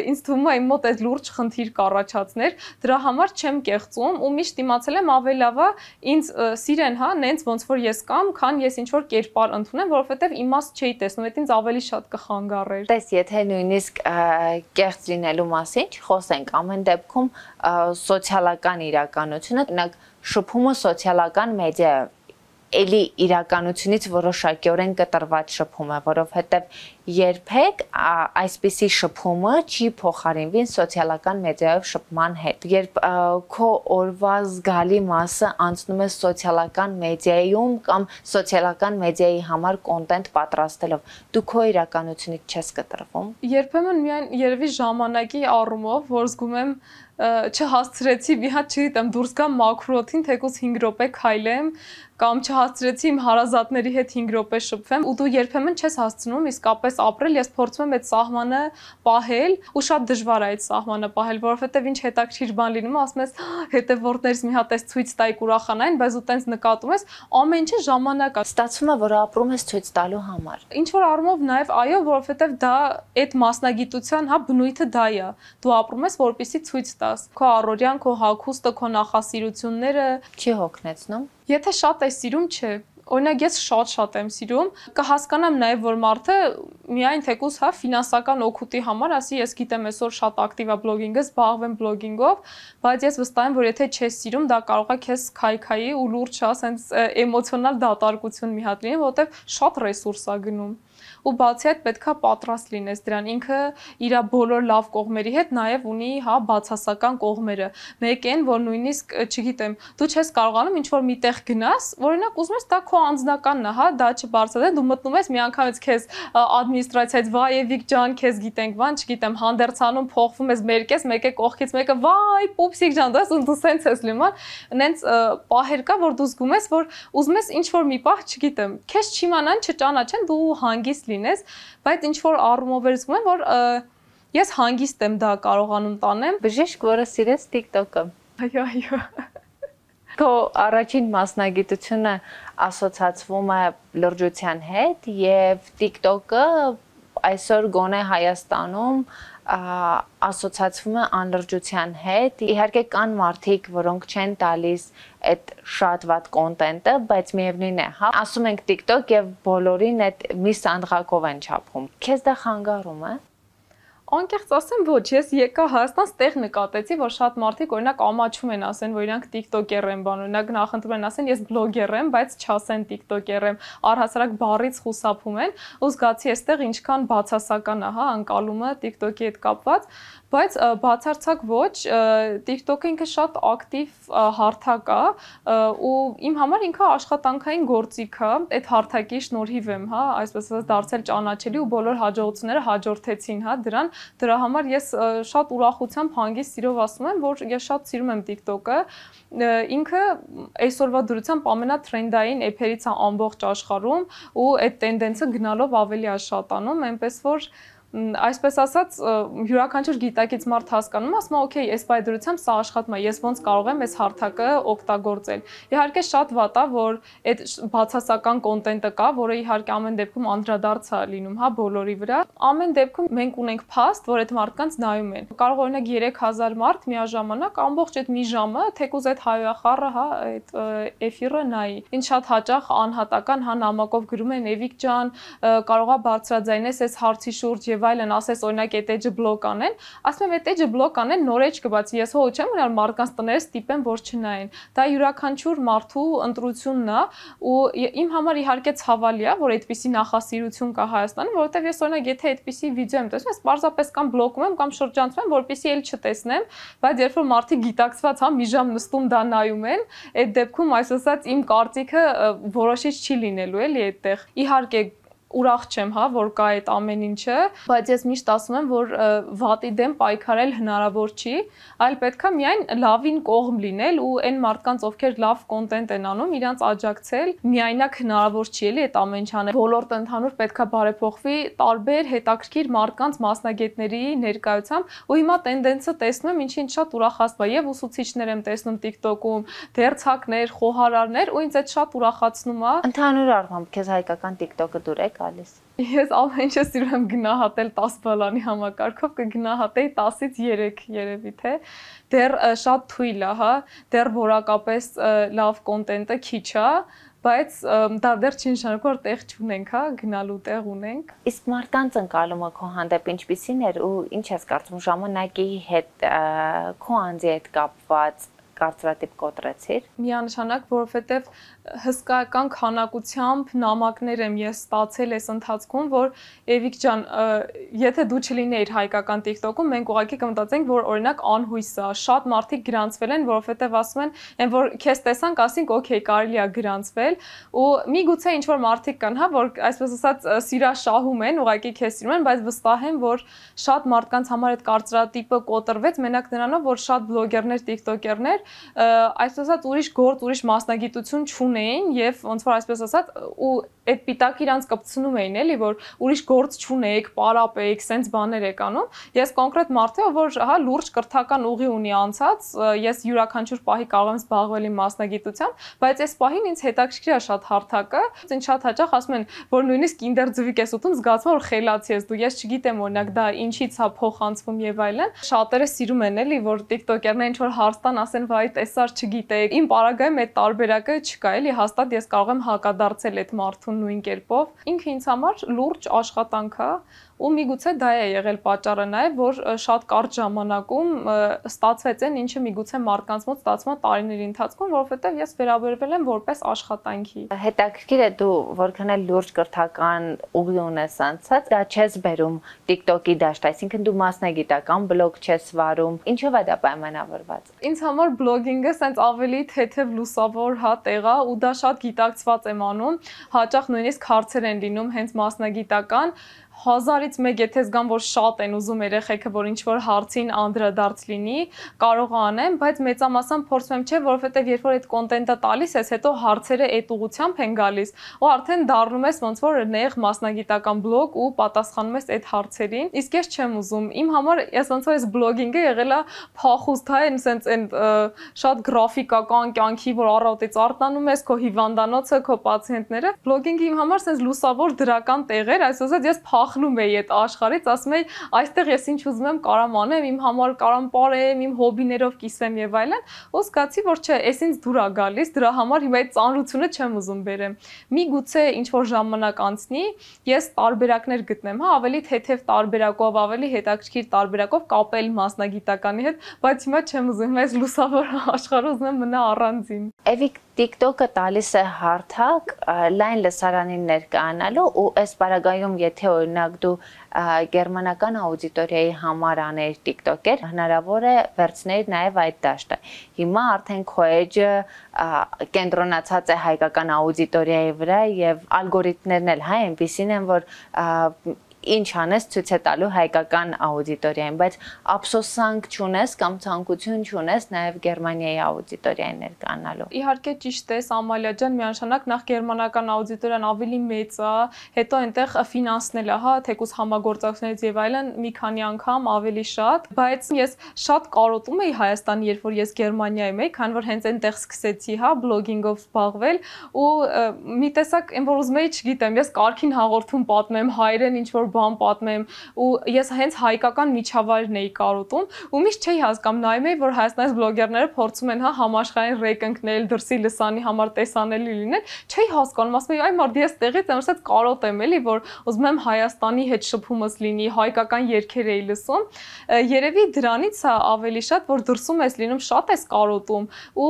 ինձ թվում է իմ մոտ այդ լուրջ խնդիր կառաջացներ, դրա համար չեմ կեղծում ու միշտ իմացել եմ ավելավա ինձ սիրեն, հա, նենց ոնց որ ես կամ, քան ես ինչ որ կերպար ընդունեմ, որովհետև իմաստ չէի տեսնում, դա ինձ ավելի շատ կխանգարեր։ Տես, եթե նույնիսկ կեղծ լինելու մասին չխոսենք, ամեն դեպքում սոցիալական իրականությունը, օրինակ շփումը սոցիալական մեդիայով էլի իրականությունից որոշակիորեն կտրված շփում է, որովհետև երբեք այսպիսի շփումը չի փոխարինվին սոցիալական մեդիայով շփման հետ։ Երբ քո օրվա զգալի մասը անցնում է սոցիալական մեդիայում կամ սոցիալական մեդիայի համար կոնտենտ պատրաստելով, դու քո իրականությունից չես կտրվում։ Երբեմն միայն երևի ժամանակի առումով, որ զգում եմ չհասցրեցի, մի հատ չգիտեմ, դուրս գամ մակրոթին, թեկուզ 5 րոպե քայլեմ, կամ չհասցրեցի իմ հարազատների հետ 5 րոպե շփվեմ ու դու երբեմն չես հասցնում իսկապես ապրել ես փորձում եմ այդ սահմանը պահել ու շատ դժվար է այդ սահմանը պահել որովհետև ինչ հետաքրիր բան լինում ասում ես «Հա, հետևորդներս մի հատ էս ցույց տայք ուրախանային բայց ու տենց նկատում ես ամեն ինչը ժամանակ է ստացվում է որ ապրում ես ցույց տալու համար ինչ որ առումով նաև այո որովհետև դա այդ մասնագիտության հա բնույթը դա է դու ապրում ես որպիսի ցույց տաս քո առօրյան քո հագուստը քո նախասիրությունները չի հոգնեցնում Եթե շատ է սիրում, չէ, օրինակ ես շատ-շատ եմ սիրում, կհասկանամ նաև որ մարդը միայն թեկուս հա ֆինանսական օգուտի համար, ասի ես գիտեմ այսօր շատ ակտիվ է բլոգինգը, զբաղվեմ բլոգինգով, բայց ես վստահ եմ որ եթե չես սիրում, դա կարող է քեզ քայքայի ու լուրջ հա, ասենց էմոցիոնալ դատարկություն մի հատ լինի, որովհետև շատ ռեսուրս է գնում ու բացի այդ պետքա պատրաստ լինես դրան։ Ինքը իր բոլոր լավ կողմերի հետ նաև ունի, հա, բացասական կողմերը։ Մեկ են, որ նույնիսկ, չգիտեմ, դու չես կարողանում ինչ որ միտեղ գնաս, օրինակ ուզում ես դա քո անձնականն է, հա, դա չբարձրացնես, դու մտնում ես միանգամից քեզ ադմինիստրացիայից, վայեվիկ ջան, քեզ գիտենք, բան, չգիտեմ, հանդերձանում փոխվում ես, մերկես, մեկը կողքից մեկը, վայ, պուպսիկ ջան, դաս ու դու սենց ես լինում, հա»։ նենց պահեր կա, որ դու զգում ես, որ ուզում ես ինչ որ մի պահ, չգիտեմ, քեզ չիմանան, չճանաչեն, դու հանգիստ լինես, բայց ինչ որ առումով էլ զգում եմ, որ ես հանգիստ եմ դա կարողանում տանեմ։ Բժիշկ, որը սիրեց TikTok-ը։ Այո, այո։ Քո առաջին մասնագիտությունը ասոցացվում է լրջության հետ եւ TikTok-ը այսօր գոնե Հայաստանում ասոցացվում է անլրջության հետ։ Իհարկե կան մարդիկ, որոնք չեն տալիս այդ շատ ված կոնտենտը, բայց միևնույն է, հա, ասում ենք TikTok եւ բոլորին այդ մի սանդղակով են չափում։ Քեզ դա խանգարում է։ Անկեղծ ասեմ, ոչ, ես եկա Հայաստան, ստեղ նկատեցի, որ շատ մարդիկ օրինակ ամաչում են ասեն, որ իրանք TikToker են, բան օրինակ նախընտրում են ասեն, ես բլոգեր եմ, բայց չասեն TikToker եմ, առհասարակ բառից խուսափում են, ու զգացի այստեղ ինչքան բացասական է, հա, անկալումը TikTok-ի հետ կապված, բայց բացարձակ ոչ TikTok-ը ինքը շատ ակտիվ հարթակ է ու իմ համար ինքը աշխատանքային գործիք է այդ հարթակի շնորհիվ եմ հա այսպես ասած դարձել ճանաչելի ու բոլոր հաջողությունները հաջորդեցին հա դրան դրա համար ես շատ ուրախությամբ հանգիստ սիրով ասում եմ որ ես շատ սիրում եմ TikTok-ը ինքը այսօրվա դրությամբ ամենաթրենդային էփերից է ամբողջ աշխարհում ու այդ տենդենսը գնալով ավելի է շատանում այնպես որ այսպես ասած յուրաքանչյուր գիտակից մարդ հասկանում ասում է օքեյ այս բայդրությամբ սա աշխատում է ես ոնց կարող եմ այս հարթակը օգտագործել իհարկե շատ վատ է որ այդ բացասական կոնտենտը կա որը իհարկե ամեն դեպքում անդրադարձ է լինում հա բոլորի վրա ամեն դեպքում մենք ունենք փաստ որ այդ մարդկանց նայում են կարող օրինակ 3000 մարդ միաժամանակ ամբողջ այդ մի ժամը թեկուզ այդ հայախառը հա այդ էֆիրը նայի ինչ շատ հաճախ անհատական հա նամակով գրում են Էվիկ ջան կարողա բարձրաձայնես այս հարցի շուրջ եւ եւ այլն, ասես օրինակ այդ էջը բլոկ անեն, ասում եմ այդ էջը բլոկ անեն նոր էջ կբացի։ Ես հո չեմ ունենալ մարդկանց տները ստիպեմ, որ չնային։ Դա յուրաքանչյուր մարդու ընտրությունն է ու իմ համար իհարկե ցավալի է, որ այդպիսի նախասիրություն կա Հայաստանում, որովհետեւ ես օրինակ եթե այդպիսի վիդեո եմ տեսնում, ես պարզապես կամ բլոկում եմ կամ շրջանցում եմ, որպեսզի էլ չտեսնեմ, բայց երբ որ մարդիկ գիտակցված հա մի ժամ նստում դա նայում են, այդ դեպքում այս ասած իմ կարծիքը որոշիչ չի լինելու էլի այդտեղ։ Իհարկե ուրախ չեմ, հա, որ կա այդ ամեն ինչը, բայց ես միշտ ասում եմ, որ վատի դեմ պայքարել հնարավոր չի, այլ պետքա միայն լավին կողմ լինել ու այն մարդկանց, ովքեր լավ կոնտենտ են անում, իրանց աջակցել, միայնակ հնարավոր չի էլի այդ ամեն չանը։ Ոլորտը ընդհանուր պետքա բարեփոխվի տարբեր հետաքրքիր մարդկանց մասնագետների ներկայությամբ, ու հիմա տենդենսը տեսնում եմ, ինչին շատ ուրախացնում եմ, եւ ուսուցիչներ եմ տեսնում TikTok-ում, դերցակներ, խոհարարներ, ու ինձ այդ շատ ուրախացնում է։ Ընդհանուր առմամբ քեզ հայկական TikTok-ը դուր է կա տալիս։ Ես ամեն ինչ սիրում եմ գնահատել 10 բալանի համակարգով, կգնահատեի 10-ից 3 երևի թե։ Դեռ շատ թույլ է, հա, դեռ որակապես լավ կոնտենտը քիչ է, բայց դա դեռ չի նշանակում որ տեղ չունենք, հա, գնալու տեղ ունենք։ Իսկ մարդկանց ընկալումը քո հանդեպ ինչպիսին էր ու ինչ ես կարծում ժամանակի հետ քո անձի հետ կապված կարծրատիպ կոտրեցիր։ Միանշանակ, որովհետև հսկայական քանակությամբ նամակներ եմ ես ստացել այս ընթացքում, որ Էվիկ ջան, եթե դու չլինեիր հայկական TikTok-ում, մենք ուղղակի կմտածենք, որ օրինակ անհույս է, շատ մարդիկ գրանցվել են, որովհետև ասում են, այն որ քեզ տեսանք, ասինք, օքեյ, կարելի է գրանցվել, ու միգուցե ինչ որ մարդիկ կան, հա, որ այսպես ասած սիրա շահում են, ուղղակի քեզ սիրում են, բայց վստահ եմ, որ շատ մարդկանց համար այդ կարծրատիպը կոտրվեց մենակ դրանով, որ շատ բլոգերներ, TikTok-երներ, այսպես ասած ուրիշ գործ, ուրիշ մասնագիտություն չունեն կպցնում էին եւ ոնց որ այսպես ասած ու այդ պիտակ իրանց կպցնում էին էլի որ ուրիշ գործ չունեք, պարապեք, սենց բաներ եք անում։ Ես կոնկրետ մարդ եմ, որ հա լուրջ կրթական ուղի ունի անցած, ես յուրաքանչյուր պահի կարող եմ զբաղվել իմ մասնագիտությամբ, բայց այս պահին ինձ հետաքրքիր է շատ հարթակը, ինձ շատ հաճախ ասում են, որ նույնիսկ kinder ձվիկ ես ուտում, զգացում որ խելացի ես դու, ես չգիտեմ օրինակ դա ինչից է փոխանցվում եւ այլն։ Շատերը սիրում են էլի, որ TikToker-ները ինչ որ հարց տան, ասեն վայ, տեսար չգիտեք։ Իմ պարագայում այդ տարբերակը չկա, ավելի հաստատ ես կարող եմ հակադարձել այդ մարդուն նույն կերպով։ Ինքը ինձ համար լուրջ աշխատանք է, ու միգուցե դա է եղել պատճառը նաև որ շատ կարճ ժամանակում ստացվեց այն ինչը միգուցե մարդկանց մոտ ստացվում տարիների ընթացքում որովհետև ես վերաբերվել եմ որպես աշխատանքի հետաքրքիր է դու որքան էլ լուրջ կրթական ուղի ունես անցած դա չես բերում TikTok-ի դաշտ այսինքն դու մասնագիտական բլոգ չես վարում ինչով է դա պայմանավորված ինձ համար բլոգինգը սենց ավելի թեթև լուսավոր հա տեղ է ու դա շատ գիտակցված եմ անում հաճախ նույնիսկ հարցեր են լինում հենց մասնագիտական հազարից մեկ եթե զգամ, որ շատ են ուզում երեխեքը, որ ինչ-որ հարցին անդրադարձ լինի, կարող անեմ, բայց մեծամասամբ փորձում եմ չէ, որովհետև երբ որ այդ կոնտենտը տալիս ես, հետո հարցերը այդ ուղությամբ են գալիս, ու արդեն դառնում ես ոնց որ նեղ մասնագիտական բլոգ ու պատասխանում ես այդ հարցերին։ Իսկ ես չեմ ուզում։ Իմ համար ես ոնց որ ես բլոգինգը եղել է փախուստ, հա, այն սենց այն շատ գրաֆիկական կյանքի, որ առավոտից արտանում ես քո հիվանդանոցը, քո պացիենտները։ Բլոգինգը իմ համար սենց լուսավոր դրական տեղ էր, այսպես ասած ես փախ ախնում էի այդ աշխարից, ասում էի, այստեղ ես ինչ ուզում եմ կարամ անեմ, իմ համար կարամ ապարեմ, իմ հոբիներով կիսեմ եւ այլն, ու զգացի, որ չէ, ես ինձ դուր ա գալիս, դրա համար հիմա այդ ծանրությունը չեմ ուզում բերեմ։ Մի գուցե ինչ որ ժամանակ անցնի, ես տարբերակներ գտնեմ, հա, ավելի թեթև տարբերակով, ավելի հետաքրքիր տարբերակով կապել մասնագիտականի հետ, բայց հիմա չեմ ուզում, ես լուսավոր աշխարհ ուզում եմ մնա առանձին։ Էվիկ TikTok-ը տալիս է հարթակ լայն լսարանին ներկայանալու ու այս բարագայում եթե օրինակ օրինակ դու գերմանական աուդիտորիայի համար աներ TikTok-եր, հնարավոր է վերցնել նաև այդ դաշտը։ Հիմա արդեն քո էջը կենտրոնացած է հայկական աուդիտորիայի վրա եւ ալգորիթմներն էլ հայ այնպեսին են, որ ինչ անես ցույց է տալու հայկական աուդիտորիային, բայց ափսոսանք չունես կամ ցանկություն չունես նաև Գերմանիայի աուդիտորիային ներկանալու։ Իհարկե ճիշտ է, Սամալիա ջան, միանշանակ նախ գերմանական աուդիտորիան ավելի մեծ է, հետո այնտեղ ֆինանսնել է, հա, թեկուզ համագործակցներից եւ այլն մի քանի անգամ ավելի շատ, բայց ես շատ կարոտում էի Հայաստան, երբ որ ես Գերմանիայում էի, քան որ հենց այնտեղ սկսեցի, հա, բլոգինգով զբաղվել ու մի տեսակ այն որ ուզում էի, չգիտեմ, ես կարքին հաղորդում պատմեմ հայրեն ինչ որ բան պատմեմ ու ես հենց հայկական միջավայրն էի կարոտում ու միշտ չէի հասկանում նայում էի որ հայաստանից բլոգերները փորձում են հա համաշխարհային ռեյք ընկնել դրսի լսանի համար տեսանելի լինել չէի հասկանում ասում էի այ մարդ ես տեղից եմ ասած կարոտ եմ էլի որ ուզում եմ հայաստանի հետ շփումս լինի հայկական երգեր էի լսում երևի դրանից ավելի շատ որ դրսում ես լինում շատ ես կարոտում ու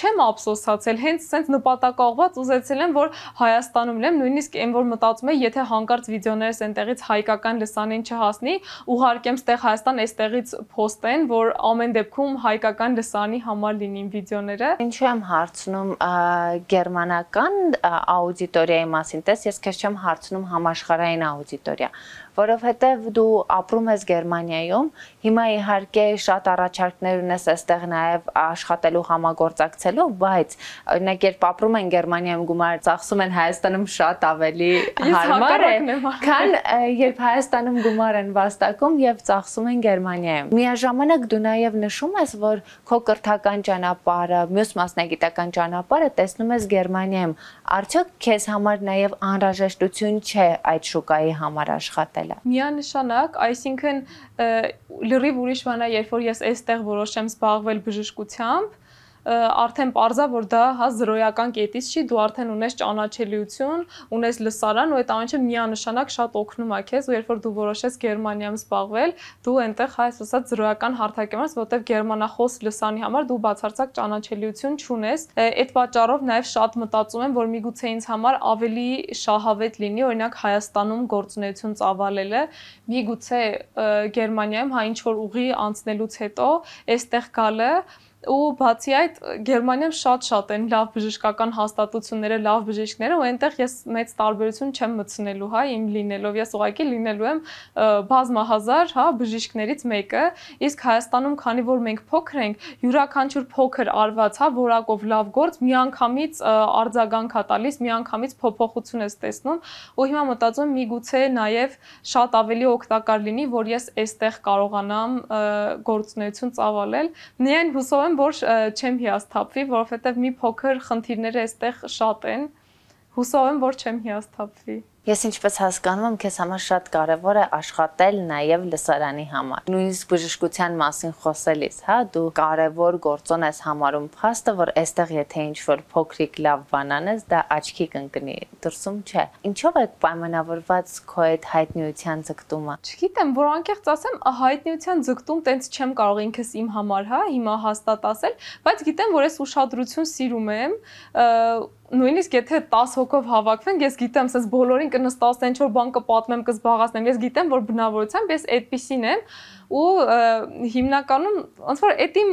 չեմ ափսոսացել հենց սենց նպատակաուղված ուզեցել եմ որ Հայաստանում լինեմ նույնիսկ այն որ մտածում եմ եթե հանկարծ վիդեոներս այնտեղ այստեղից հայկական լսանին չհասնի, ուղարկեմ ստեղ Հայաստան այստեղից post-են, որ ամեն դեպքում հայկական լսանի համար լինին վիդեոները։ Ինչու եմ հարցնում գերմանական աուդիտորիայի մասին, տես ես քեզ չեմ հարցնում համաշխարհային աուդիտորիա որովհետև դու ապրում ես Գերմանիայում, հիմա իհարկե շատ առաջարկներ ունես այստեղ նաև աշխատելու համագործակցելու, բայց օրինակ երբ ապրում են Գերմանիայում գումարը ծախսում են Հայաստանում շատ ավելի հարմար է, քան երբ Հայաստանում գումար են վաստակում եւ ծախսում են Գերմանիայում։ Միաժամանակ դու նաև նշում ես, որ քո կրթական ճանապարհը, մյուս մասնագիտական ճանապարհը տեսնում ես Գերմանիայում։ Արդյոք քեզ համար նաև անհրաժեշտություն չէ այդ շուկայի համար աշխատել աշխատելը։ Միանշանակ, այսինքն լրիվ ուրիշ բան է, երբ որ ես այստեղ որոշեմ զբաղվել բժշկությամբ, արդեն parza որ դա հա զրոյական կետից չի, դու արդեն ունես ճանաչելիություն, ունես լսարան ու այդ ամենը միանշանակ շատ օգնում է քեզ ու երբ որ դու որոշես Գերմանիայում զբաղվել, դու այնտեղ հա այսպես ասած զրոյական հարթակեմ ես, որտեղ գերմանախոս լսանի համար դու բացարձակ ճանաչելիություն չունես։ Այդ պատճառով նաև շատ մտածում եմ, որ միգուցե ինձ համար ավելի շահավետ լինի օրինակ Հայաստանում գործունեություն ծավալելը, միգուցե Գերմանիայում հա ինչ որ ուղի անցնելուց հետո այստեղ գալը ու բացի այդ Գերմանիան շատ-շատ են լավ բժշկական հաստատությունները, լավ բժիշկները ու այնտեղ ես մեծ տարբերություն չեմ մտցնելու, հա, իմ լինելով ես ուղղակի լինելու եմ բազմահազար, հա, բժիշկներից մեկը, իսկ Հայաստանում քանի որ մենք փոքր ենք, յուրաքանչյուր փոքր արված, հա, որակով լավ գործ միանգամից արձագանք հա տալիս, միանգամից փոփոխություն ես տեսնում ու հիմա մտածում միգուցե նաև շատ ավելի օգտակար լինի, որ ես այստեղ կարողանամ գործունեություն ծավալել։ Միայն հուսով եմ, որ չեմ հիասթափվի, որովհետև մի փոքր խնդիրները այստեղ շատ են։ Հուսով եմ, որ չեմ հիասթափվի։ Ես ինչպես հասկանում եմ, քեզ համար շատ կարևոր է աշխատել նաև լսարանի համար։ Նույնիսկ բժշկության մասին խոսելիս, հա, դու կարևոր գործոն ես համարում փաստը, որ այստեղ եթե ինչ-որ փոքրիկ լավ բան անես, դա աչքի կընկնի, դրսում չէ։ Ինչով է պայմանավորված քո այդ հայտնիության ձգտումը։ Չգիտեմ, որ անկեղծ ասեմ, հայտնիության ձգտում տենց չեմ կարող ինքս իմ համար, հա, հիմա հաստատ ասել, բայց գիտեմ, որ ես ուշադրություն սիրում եմ, և, նույնիսկ եթե 10 հոգով հավաքվենք, ես գիտեմ, ասես բոլորին կնստած ինչ որ բան կպատմեմ, կզբաղացնեմ։ Ես գիտեմ, որ բնավորությամբ ես այդպեսին եմ, ու հիմնականում ոնց որ այդ իմ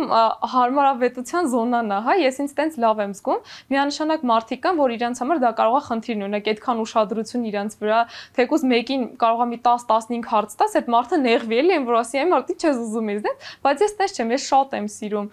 հարմարավետության զոնան է, հա, ես ինձ տենց լավ եմ զգում, միանշանակ մարդիկ կան, որ իրանց համար դա կարող է խնդիրն ունենա, այդքան ուշադրություն իրանց վրա, թեկուզ մեկին կարող է մի 10-15 հարց տաս, այդ մարդը նեղվի էլի, որ ասի, այ մարդի չես ուզում ինձ դեդ, բայց ես տես չեմ, ես շատ եմ սիրում։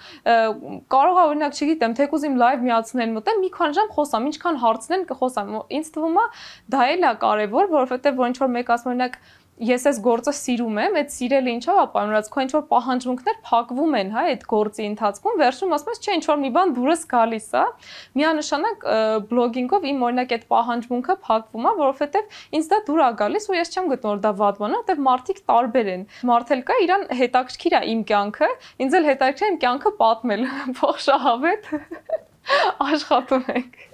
Կարող է օրինակ, չգիտեմ, թեկուզ իմ լայվ միացնեն մտեմ, մի քան ժամ խոսամ, ինչքան հարցնեն կխոսամ։ Ինձ թվում է դա էլ է կարևոր, որովհետեւ ոչ որ մեկ ասում օրինակ ես այս գործը սիրում եմ, այդ սիրելը ինչա ապանորած, քո ինչ որ պահանջմունքներ փակվում են, հա, այդ գործի ընթացքում, վերջում ասում ես, չէ, ինչ որ մի բան դուրս գալիս է։ Միանշանակ բլոգինգով իմ օրինակ այդ պահանջմունքը փակվում է, որովհետև ինձ դա դուր է գալիս ու ես չեմ գտնում որ դա վատ բան է, որովհետև մարդիկ տարբեր են։ Մարդել կա իրան հետաքրքիր է իմ կյանքը, ինձ էլ հետաքրքիր է իմ կյանքը պատմել, փող շահավետ աշխատում ենք։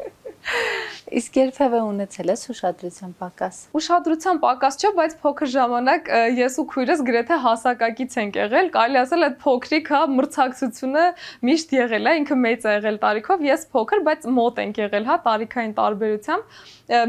Իսկ երբևէ ունեցել ես ուշադրության պակաս։ Ուշադրության պակաս չէ, բայց փոքր ժամանակ ես ու քույրս գրեթե հասակակից ենք եղել, կարելի ասել այդ փոքրիկ հա մրցակցությունը միշտ եղել է, ինքը մեծ է եղել տարիքով, ես փոքր, բայց մոտ ենք եղել հա տարիքային տարբերությամբ։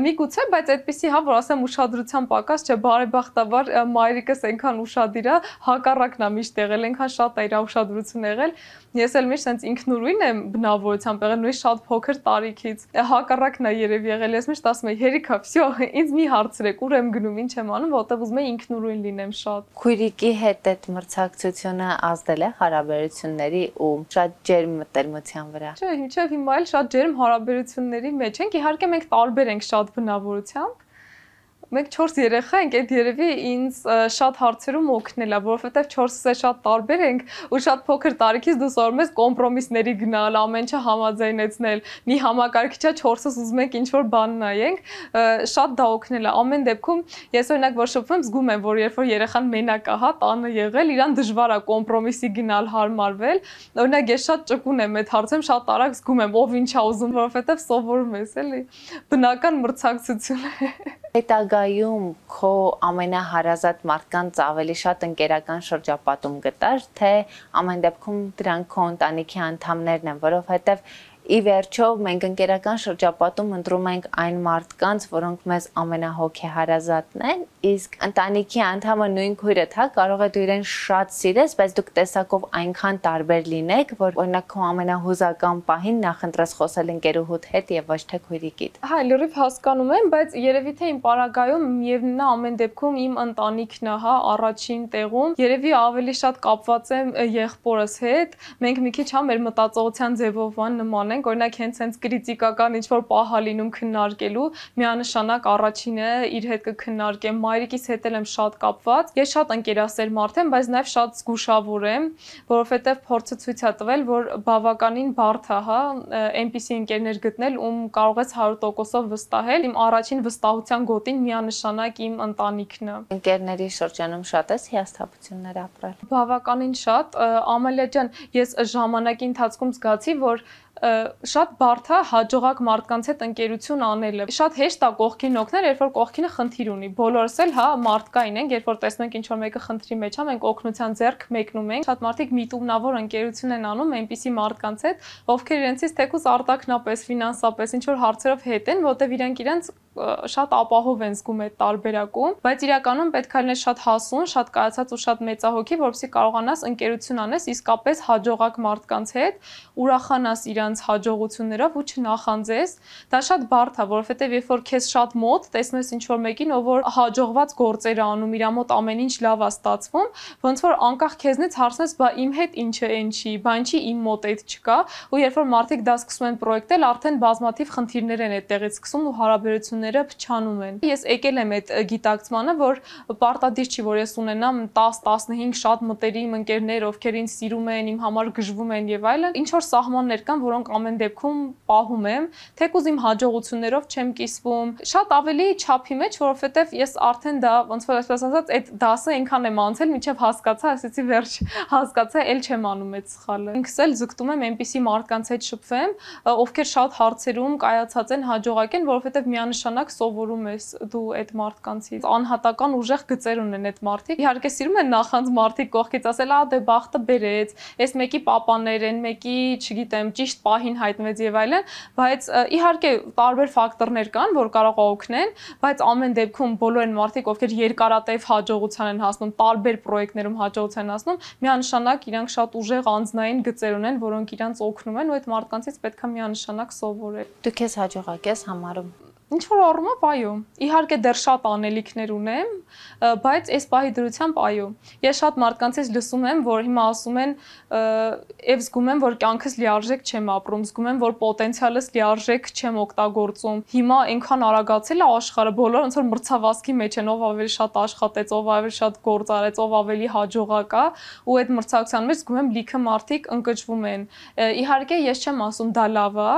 Միգուցե, բայց այդպեսի հա որ ասեմ ուշադրության պակաս չէ, բարեբախտաբար մայրիկս այնքան ուրشادիր է, հակառակն է միշտ եղել, այնքան շատ է իր ուշադրությունը եղել։ Ես էլ միշտ ինքնուրույն եմ բնավորությամբ եղել, նույնիսկ շատ փոքր տարիքից։ Հա հակառակն է երևի եղել։ Ես միշտ ասում եմ, հերիքա, всё, ինձ մի հարցրեք, ուր եմ գնում, ինչ եմ անում, որտեվ ուզում եմ ինքնուրույն լինեմ շատ։ Քույրիկի հետ այդ մրցակցությունը ազդել է հարաբերությունների ու շատ ջերմ մտերմության վրա։ Չէ, ինչեւ հիմա էլ շատ ջերմ հարաբերությունների մեջ ենք։ Իհարկե մենք տարբեր ենք շատ բնավորությամբ, մենք 4 երեխա ենք, այդ երևի ինձ շատ հարցերում օգնել է, որովհետև 4-ը շատ տարբեր ենք ու շատ փոքր տարիքից դու սորում ես կոմպրոմիսների գնալ, ամեն ինչը համաձայնեցնել, մի համակարգիչա 4-ս ուզում ենք ինչ-որ բան նայենք, շատ դա օգնել է։ Ամեն դեպքում ես օրինակ որ շփվում զգում եմ, որ երբ որ երեխան մենակ է, հա, տանը եղել, իրան դժվար է կոմպրոմիսի գնալ, հարմարվել։ Օրինակ ես շատ ճկուն եմ այդ հարցում, շատ արագ զգում եմ, ով ինչ է ուզում, որովհետև սովորում ես, էլի։ Բնական մրցակցություն է։ հետագայում քո ամենահարազատ մարդկանց ավելի շատ ընկերական շրջապատում գտար, թե ամեն դեպքում դրանք քո ընտանիքի անդամներն են, որովհետև ի վերջո մենք ընկերական շրջապատում ընտրում ենք այն մարդկանց, որոնք մեզ ամենահոգեհարազատն են, իսկ ընտանիքի անդամը նույն քույրը, թա կարող է դու իրեն շատ սիրես, բայց դուք տեսակով այնքան տարբեր լինեք, որ օրինակ քո ամենահուզական պահին նախընտրես խոսել ընկերուհուդ հետ եւ ոչ թե քույրիկիդ։ Հա, լրիվ հասկանում եմ, բայց երևի թե իմ պարագայում միևնույնն է ամեն դեպքում իմ ընտանիքն է, հա, առաջին տեղում։ Երևի ավելի շատ կապված եմ եղբորս հետ։ Մենք մի քիչ հա մեր մտածողության ձևով ան հա, նման անենք, օրինակ հենց հենց քրիտիկական ինչ որ պահա լինում քննարկելու, միանշանակ առաջինը իր հետ կքննարկեմ, մայրիկիս հետ եմ շատ կապված։ Ես շատ ընկերասեր մարդ եմ, բայց նաև շատ զգուշավոր եմ, որովհետև փորձը ցույց է տվել, որ բավականին բարդ է, հա, այնպիսի ընկերներ գտնել, ում կարող ես 100%-ով վստահել։ Իմ առաջին վստահության գոտին միանշանակ իմ ընտանիքն է։ Ընկերների շրջանում շատ ես հիասթափություններ ապրել։ Բավականին շատ, Ամալիա ջան, ես ժամանակի ընթացքում զգացի, որ շատ բարդ է հաջողակ մարդկանց հետ ընկերություն անելը։ Շատ հեշտ է կողքին օգնել, երբ որ կողքինը խնդիր ունի։ Բոլորս էլ հա մարդկային ենք, երբ որ տեսնում ենք ինչ որ մեկը խնդրի մեջ է, հա, մենք օգնության ձեռք մեկնում ենք։ Շատ մարդիկ միտումնավոր ընկերություն են անում այնպիսի մարդկանց հետ, ովքեր իրենցից թեկուզ արտակնապես, ֆինանսապես ինչ որ հարցերով հետ են, որտեղ իրենք իրենց շատ ապահով են զգում այդ տարբերակում, բայց իրականում պետք է լինել շատ հասուն, շատ կայացած ու շատ մեծահոգի, որովհետեւ կարողանաս ընկերություն անես իսկապես հաջողակ մարդկանց հետ, ուրախանաս իրան նրանց հաջողություններով ու չնախանձես, դա շատ բարդ է, որովհետև երբ որ քեզ շատ մոտ տեսնես ինչ որ մեկին, ով որ հաջողված գործեր է անում, իր մոտ ամեն ինչ լավ է ստացվում, ոնց որ անկախ քեզնից հարցնես, բա իմ հետ ինչ է այն չի, բա ինչի իմ մոտ այդ չկա, ու երբ որ մարդիկ դա սկսում են պրոյեկտել, արդեն բազմաթիվ խնդիրներ են այդտեղից սկսում ու հարաբերությունները փչանում են։ Ես եկել եմ այդ գիտակցմանը, որ պարտադիր չի, որ ես ունենամ 10-15 շատ մտերիմ ընկերներ, ովքեր ինձ սիրում են, իմ համար գժվում են եւ այլն։ Ինչ որ սահմաններ կան, որոնք երազանք ամեն դեպքում պահում եմ, թեկուզ իմ հաջողություններով չեմ կիսվում։ Շատ ավելի չափի մեջ, որովհետև ես արդեն դա ոնց որ այսպես ասած, այդ դասը այնքան եմ անցել, միջև հասկացա, ասեցի վերջ, հասկացա, ել չեմ անում այդ սխալը։ Ինքս էլ զգտում եմ այնպիսի մարդկանց հետ շփվեմ, ովքեր շատ հարցերում կայացած են, հաջողակ են, որովհետև միանշանակ սովորում ես դու այդ մարդկանցից։ Անհատական ուժեղ գծեր ունեն այդ մարդիկ։ Իհարկե սիրում են նախանձ մարդիկ կողքից ասել, «Ա դե բախտը բերեց, այս մեկի պապաներ են, մեկի, չգիտեմ, ճիշտ պահին հայտնվեց եւ այլն, բայց իհարկե տարբեր ֆակտորներ կան, որ կարող օգնեն, բայց ամեն դեպքում բոլոր այն մարդիկ, ովքեր երկարատև հաջողության են հասնում, տարբեր պրոյեկտներում հաջողության են հասնում, միանշանակ իրանք շատ ուժեղ անձնային գծեր ունեն, որոնք իրանք օգնում են ու այդ մարդկանցից պետք է միանշանակ սովորել։ Դու քեզ հաջողակ ես համարում Ինչ որ առումով այո։ Իհարկե դեռ շատ անելիքներ ունեմ, բայց այս պահի դրությամբ այո։ Ես շատ մարդկանցից լսում եմ, որ հիմա ասում են, եւ զգում եմ, որ կյանքս լիարժեք չեմ ապրում, զգում եմ, որ պոտենցիալս լիարժեք չեմ օգտագործում։ Հիմա այնքան արագացել է աշխարհը, բոլորը ոնց որ մրցավազքի մեջ են, ով ավելի շատ աշխատեց, ով ավելի շատ գործ արեց, ով ավելի հաջողակ է, ու այդ մրցակցության մեջ զգում եմ լիքը մարդիկ ընկճվում են։ Իհարկե ես չեմ ասում դա լավ է,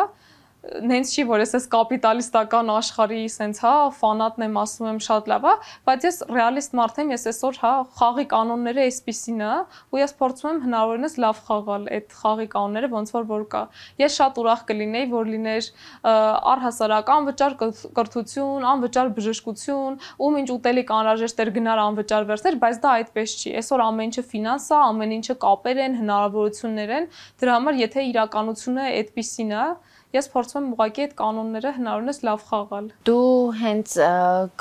նենց չի որ ես էս կապիտալիստական աշխարհի սենց հա ֆանատն եմ ասում եմ շատ լավ է հա, բայց ես ռեալիստ մարդ եմ ես այսօր հա խաղի կանոնները էսպիսին է հա, ու ես փորձում եմ հնարավորինս լավ խաղալ այդ խաղի կանոնները ոնց որ որ կա ես շատ ուրախ կլինեի որ լիներ առհասարական վճար կրթություն անվճար բժշկություն ում ինչ ուտելիք անհրաժեշտ էր գնար անվճար վերցներ բայց դա այդպես չի այսօր ամեն ինչը ֆինանս է ամեն ինչը կապեր են հնարավորություններ են դրա համար եթե իրականությունը այդպեսին է հա, այդ ես փորձում եմ ուղղակի այդ կանոնները հնարավորինս լավ խաղալ։ Դու հենց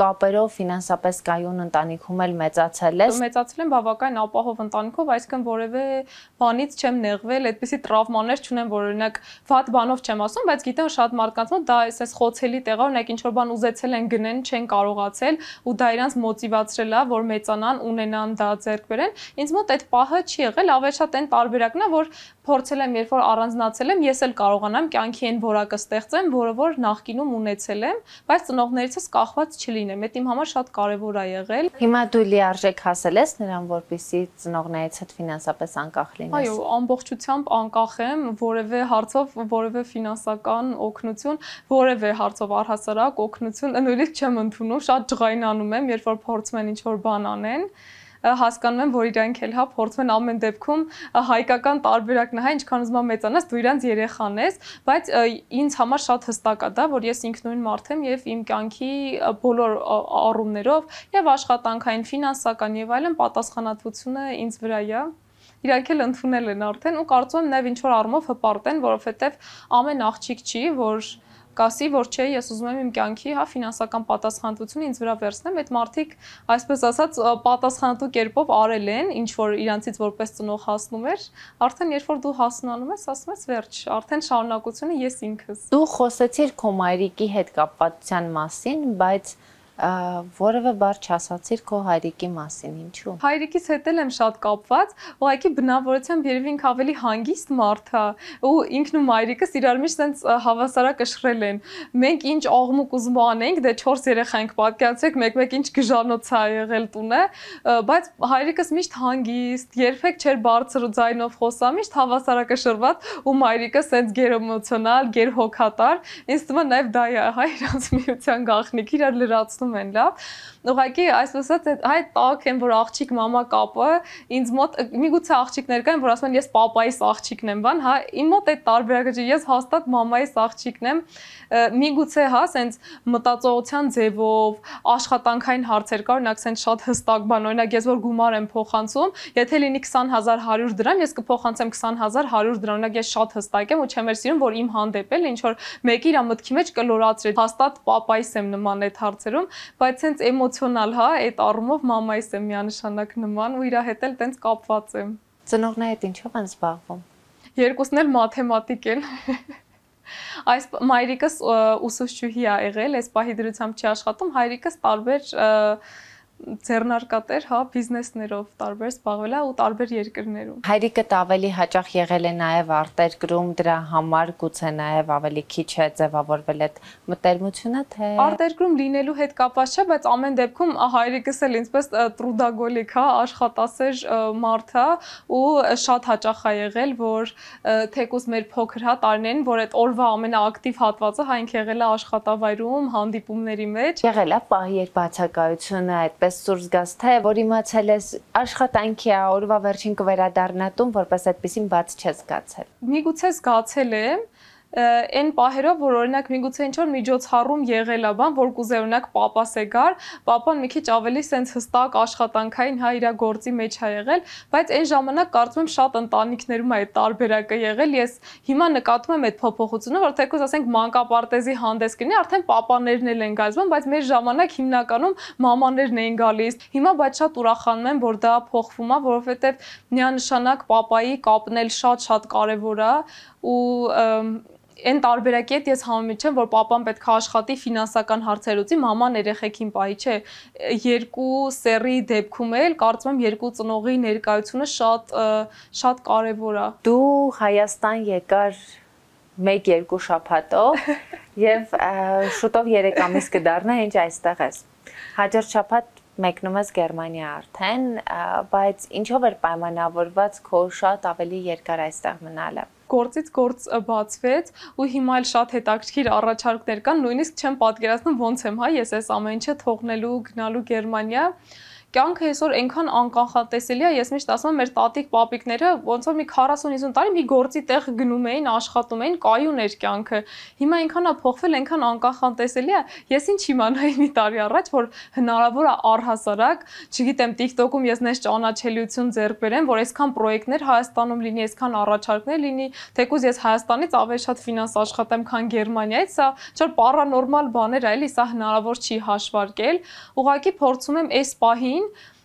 կապերով ֆինանսապես կայուն ընտանիքում էլ մեծացել ես։ Դու մեծացել եմ բավական ապահով ընտանիքով, այսինքն որևէ բանից չեմ նեղվել, այդպիսի տրավմաներ չունեմ, որ օրինակ վատ բանով չեմ ասում, բայց գիտեմ շատ մարդկանց մոտ դա էսես խոցելի տեղ է, օրինակ ինչ որ բան ուզեցել են գնեն, չեն կարողացել ու դա իրանց մոտիվացրել է, որ մեծանան, ունենան դա ձեռք բերեն։ Ինձ մոտ այդ պահը չի եղել, ավելի շատ այն տարբերակն է, որ փորձել եմ, երբ որ առանձնացել եմ, ես էլ կարողանամ կյանքի այն որակը ստեղծեմ, որը որ նախկինում ունեցել եմ, բայց ծնողներիցս կախված չլինեմ։ Էդ իմ համար շատ կարևոր է եղել։ Հիմա դու լիարժեք հասել ես նրան, որպիսի ծնողներից հետ ֆինանսապես անկախ լինես։ Այո, ամբողջությամբ անկախ եմ որևէ հարցով, որևէ ֆինանսական օգնություն, որևէ հարցով առհասարակ օգնություն նույնիսկ չեմ ընդունում, շատ ջղայնանում եմ, երբ որ փորձում են ինչ-որ բան անեն։ Ա հասկանում են, որ իրանք էլ հա փորձում են ամեն դեպքում հայկական տարբերակն հա ինչքան ուզում մեծանաս, դու իրանց երեխան ես, բայց ինձ համար շատ հստակ է դա, որ ես ինքնուրույն մարդ եմ եւ իմ կյանքի բոլոր առումներով եւ աշխատանքային, ֆինանսական եւ այլն պատասխանատվությունը ինձ վրա է իրանք էլ ընդունել են արդեն ու կարծում եմ նաև ինչ որ առումով հպարտ են, որովհետև ամեն աղջիկ չի, որ կասի, որ չէ, ես ուզում եմ իմ կյանքի, հա, ֆինանսական պատասխանատվությունը ինձ վրա վերցնեմ, այդ մարդիկ, այսպես ասած, պատասխանատու կերպով արել են, ինչ որ իրանցից որպես ծնող հասնում էր, արդեն երբ որ դու հասնանում ես, ասում ես վերջ, արդեն շարունակությունը ես ինքս։ Դու խոսեցիր քո մայրիկի հետ կապվածության մասին, բայց որևէ բառ չասացիր քո հայրիկի մասին, ինչու։ Հայրիկից հետել եմ շատ կապված, ուղղակի բնավորությամբ երևի ինք ավելի հանգիստ մարդ է, ու ինքն ու մայրիկս իրար միշտ sense հավասարակշռել են։ Մենք ինչ աղմուկ ուզում անենք, դե 4 երեխա ենք, պատկերացեք, մեկ-մեկ ինչ գժանոց է եղել տունը, բայց հայրիկս միշտ հանգիստ, երբեք չէր բարձր ձայնով խոսա, միշտ հավասարակշռված ու մայրիկը sense գերեմոցիոնալ, գերհոգատար։ Ինձ թվում է նաև դա է հայրանց միության գաղտնիքը, իրար լրացնում հասկանում են լավ։ Ուղղակի այս ասած այդ այդ տակ են որ աղջիկ մամա կապը ինձ մոտ միգուցե աղջիկներ կան որ ասում են ես papayi աղջիկն եմ, բան, հա, իմ մոտ այդ տարբերակը չի, ես հաստատ մամայի աղջիկն եմ։ Միգուցե հա, սենց մտածողության ձևով, աշխատանքային հարցեր կար, օրինակ սենց շատ հստակ բան, օրինակ ես որ գումար եմ փոխանցում, եթե լինի 20000 100 դրամ, ես կփոխանցեմ 20000 100 դրամ, օրինակ ես շատ հստակ եմ ու չեմ էլ սիրում որ իմ հանդեպ էլ ինչ որ մեկը իր մտքի մեջ կլորացրի։ Հաստատ papayi եմ նման այդ հարցերում, բայց հենց էմոցիոնալ, հա, այդ առումով մամայիս է միանշանակ նման ու իր հետ էլ տենց կապված եմ։ Ծնողներդ ինչով են զբաղվում։ Երկուսն էլ մաթեմատիկ են։ Այս մայրիկս ուսուցչուհի է եղել, այս պահի դրությամբ չի աշխատում, հայրիկս տարբեր և, ձեռնարկատեր, հա, բիզնեսներով տարբեր զբաղվել է ու տարբեր երկրներում։ Հայրիկդ ավելի հաճախ եղել է նաև արտերկրում, դրա համար գուցե նաև ավելի քիչ է ձևավորվել այդ մտերմությունը, թե Արտերկրում լինելու հետ կապված չէ, բայց ամեն դեպքում հայրիկս էլ ինձպես տրուդագոլիկ, հա, աշխատասեր մարդ է հա, ու շատ հաճախ է եղել, որ թեկուզ մեր փոքր հա տարիներին, որ այդ օրվա ամենաակտիվ հատվածը հա ինք եղել է աշխատավայրում, հանդիպումների մեջ։ Եղել է պահ երբ բացակայությունը այդպես որպես սուր զգաս, թե որ իմացել ես աշխատանքի է, օրվա վերջին կվերադառնա տուն, որպես այդպեսին բաց չես զգացել։ Միգուցե զգացել եմ, այն պահերով, որ օրինակ միգուցե ինչ որ միջոցառում եղել է, բան, որ կուզե օրինակ papas է գար, papan մի քիչ ավելի սենց հստակ աշխատանքային հա իր գործի մեջ է եղել, բայց այն ժամանակ կարծում եմ շատ ընտանիքներում է այդ տարբերակը եղել։ Ես հիմա նկատում եմ այդ փոփոխությունը, որ թեկոս ասենք մանկապարտեզի հանդես կնի, արդեն papaներն էլ են գալիս, բայց մեր ժամանակ հիմնականում մամաներն էին գալիս։ Հիմա բայց շատ ուրախանում եմ, որ դա փոխվում է, որովհետև միանշանակ papai կապն էլ շատ-շատ կարևոր է ու այն տարբերակի հետ ես համեմիջ չեմ, որ papan պետք է աշխատի ֆինանսական հարցերուցի, մաման երեխեքին պահի, չէ։ Երկու սերի դեպքում էլ կարծում եմ երկու ծնողի ներկայությունը շատ շատ կարևոր է։ Դու Հայաստան եկար 1-2 շաբաթով եւ շուտով 3 ամիս կդառնա, ինչ այստեղ ես։ Հաջորդ շաբաթ մեկնում ես Գերմանիա արդեն, բայց ինչով էր պայմանավորված քո շատ ավելի երկար այստեղ մնալը գործից գործ բացվեց ու հիմա էլ շատ հետաքրքիր առաջարկներ կան, նույնիսկ չեմ պատկերացնում ոնց եմ, հա, ես այս ամեն ինչը թողնելու, գնալու Գերմանիա կյանքը այսօր այնքան անկանխատեսելի է, ես միշտ ասում եմ, մեր տատիկ պապիկները ոնց որ մի 40-50 տարի մի գործի տեղ գնում էին, աշխատում էին, կայուն էր կյանքը։ Հիմա այնքան է փոխվել, այնքան անկանխատեսելի է, ես ինչ իմանայի մի տարի առաջ, որ հնարավոր է առհասարակ, չգիտեմ, TikTok-ում ես նես ճանաչելիություն ձեռք բերեմ, որ այսքան պրոյեկտներ Հայաստանում լինի, այսքան առաջարկներ լինի, թեկուզ ես Հայաստանից ավելի շատ ֆինանս աշխատեմ, քան Գերմանիայից, սա չոր պարանորմալ բաներ է, էլի սա հնարավոր չի հաշվարկել։ Ուղղակի փորձում եմ այս պահին բաժին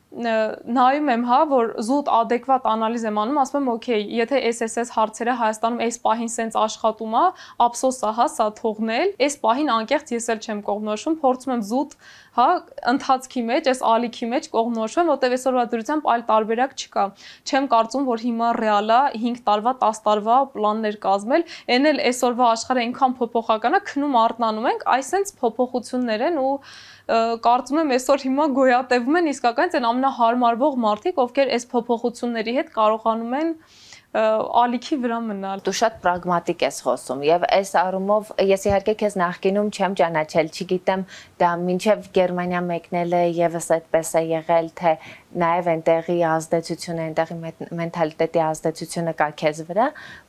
նայում եմ, հա, որ զուտ adekvat անալիզ եմ անում, ասում եմ, օքեյ, եթե SSS հարցերը Հայաստանում այս պահին սենց աշխատում է, ափսոս է, հա, սա թողնել։ Այս պահին անկեղծ ես էլ չեմ կողնոշում, փորձում եմ զուտ, հա, ընթացքի մեջ, այս ալիքի մեջ կողնոշում, որտեվ այսօրվա դրությամբ այլ տարբերակ չկա։ Չեմ կարծում, որ հիմա ռեալա 5 տարվա, 10 տարվա պլաններ կազմել, այն էլ այսօրվա աշխարհը այնքան փոփոխական է, քնում արտնանում ենք, այսենց փոփոխություններ են ու կարծում եմ այսօր հիմա գոյատևում են իսկական այն ամնահարմարվող մարդիկ, ովքեր այս փոփոխությունների հետ կարողանում են ալիքի վրա մնալ։ Դու շատ պրագմատիկ ես խոսում եւ այս առումով ես իհարկե քեզ նախկինում չեմ ճանաչել, չգիտեմ դա մինչեւ Գերմանիա մեկնել է եւս այդպես է եղել թե նաև այնտեղի ազդեցությունը, այնտեղի մենթալիտետի ազդեցությունը կա քեզ վրա,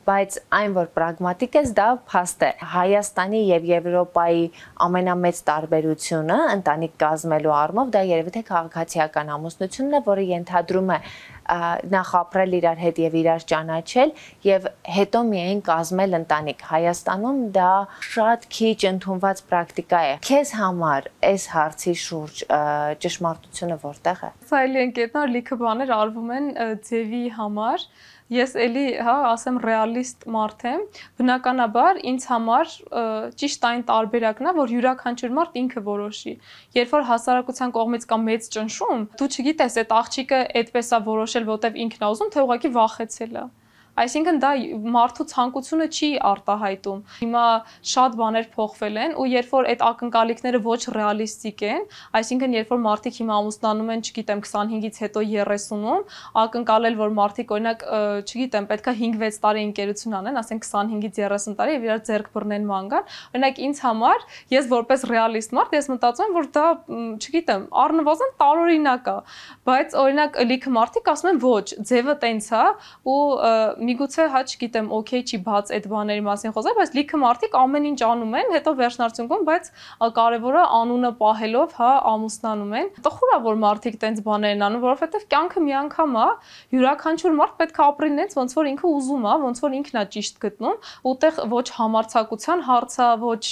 բայց այն որ պրագմատիկ ես, դա փաստ է։ Հայաստանի եւ Եվրոպայի ամենամեծ տարբերությունը ընտանիք կազմելու առումով դա երևի թե քաղաքացիական ամուսնությունն է, որը ենթադրում է նախ ապրել իրար հետ եւ իրար ճանաչել եւ հետո միայն կազմել ընտանիք։ Հայաստանում դա շատ քիչ ընդունված պրակտիկա է։ Քեզ համար այս հարցի շուրջ ճշմարտությունը որտեղ է։ Սայլենք կետնար լիքը բաներ արվում են ձևի համար։ Ես էլի, հա, ասեմ ռեալիստ մարդ եմ։ Բնականաբար ինձ համար ճիշտ այն տարբերակն է, որ յուրաքանչյուր մարդ ինքը որոշի։ Երբ որ հասարակության կողմից կա մեծ ճնշում, դու չգիտես այդ աղջիկը այդպես է որոշել, որտեվ ինքն է ուզում, թե ուղղակի վախեցել է։ Ա Այսինքն դա մարդու ցանկությունը չի արտահայտում։ Հիմա շատ բաներ փոխվել են ու երբ որ այդ ակնկալիքները ոչ ռեալիստիկ են, այսինքն երբ որ մարդիկ հիմա ամուսնանում են, չգիտեմ, 25-ից հետո 30-ում, ակնկալել որ մարդիկ օրինակ, չգիտեմ, պետքա 5-6 տարի ընկերություն անեն, ասենք 25-ից 30 տարի եւ իրար ձեռք բռնեն մանգան։ Օրինակ ինձ համար ես որպես ռեալիստ մարդ ես մտածում եմ որ դա չգիտեմ առնվազն տարօրինակ է բայց օրինակ լիքը մարդիկ ասում են ոչ ձևը տենց է ու միգուցե հա չգիտեմ, օքեյ չի բաց այդ բաների մասին խոսել, բայց լիքը մարդիկ ամեն ինչ անում են, հետո վերջնարդյունքում, բայց կարևորը անունը պահելով հա ամուսնանում են։ Տխուր է որ մարդիկ տենց բաներ են անում, որովհետև կյանքը մի անգամ է, յուրաքանչյուր մարդ պետք է ապրի նենց, ոնց որ ինքը ուզում է, ոնց որ ինքն է ճիշտ գտնում, ուտեղ ոչ համարցակության հարց է, ոչ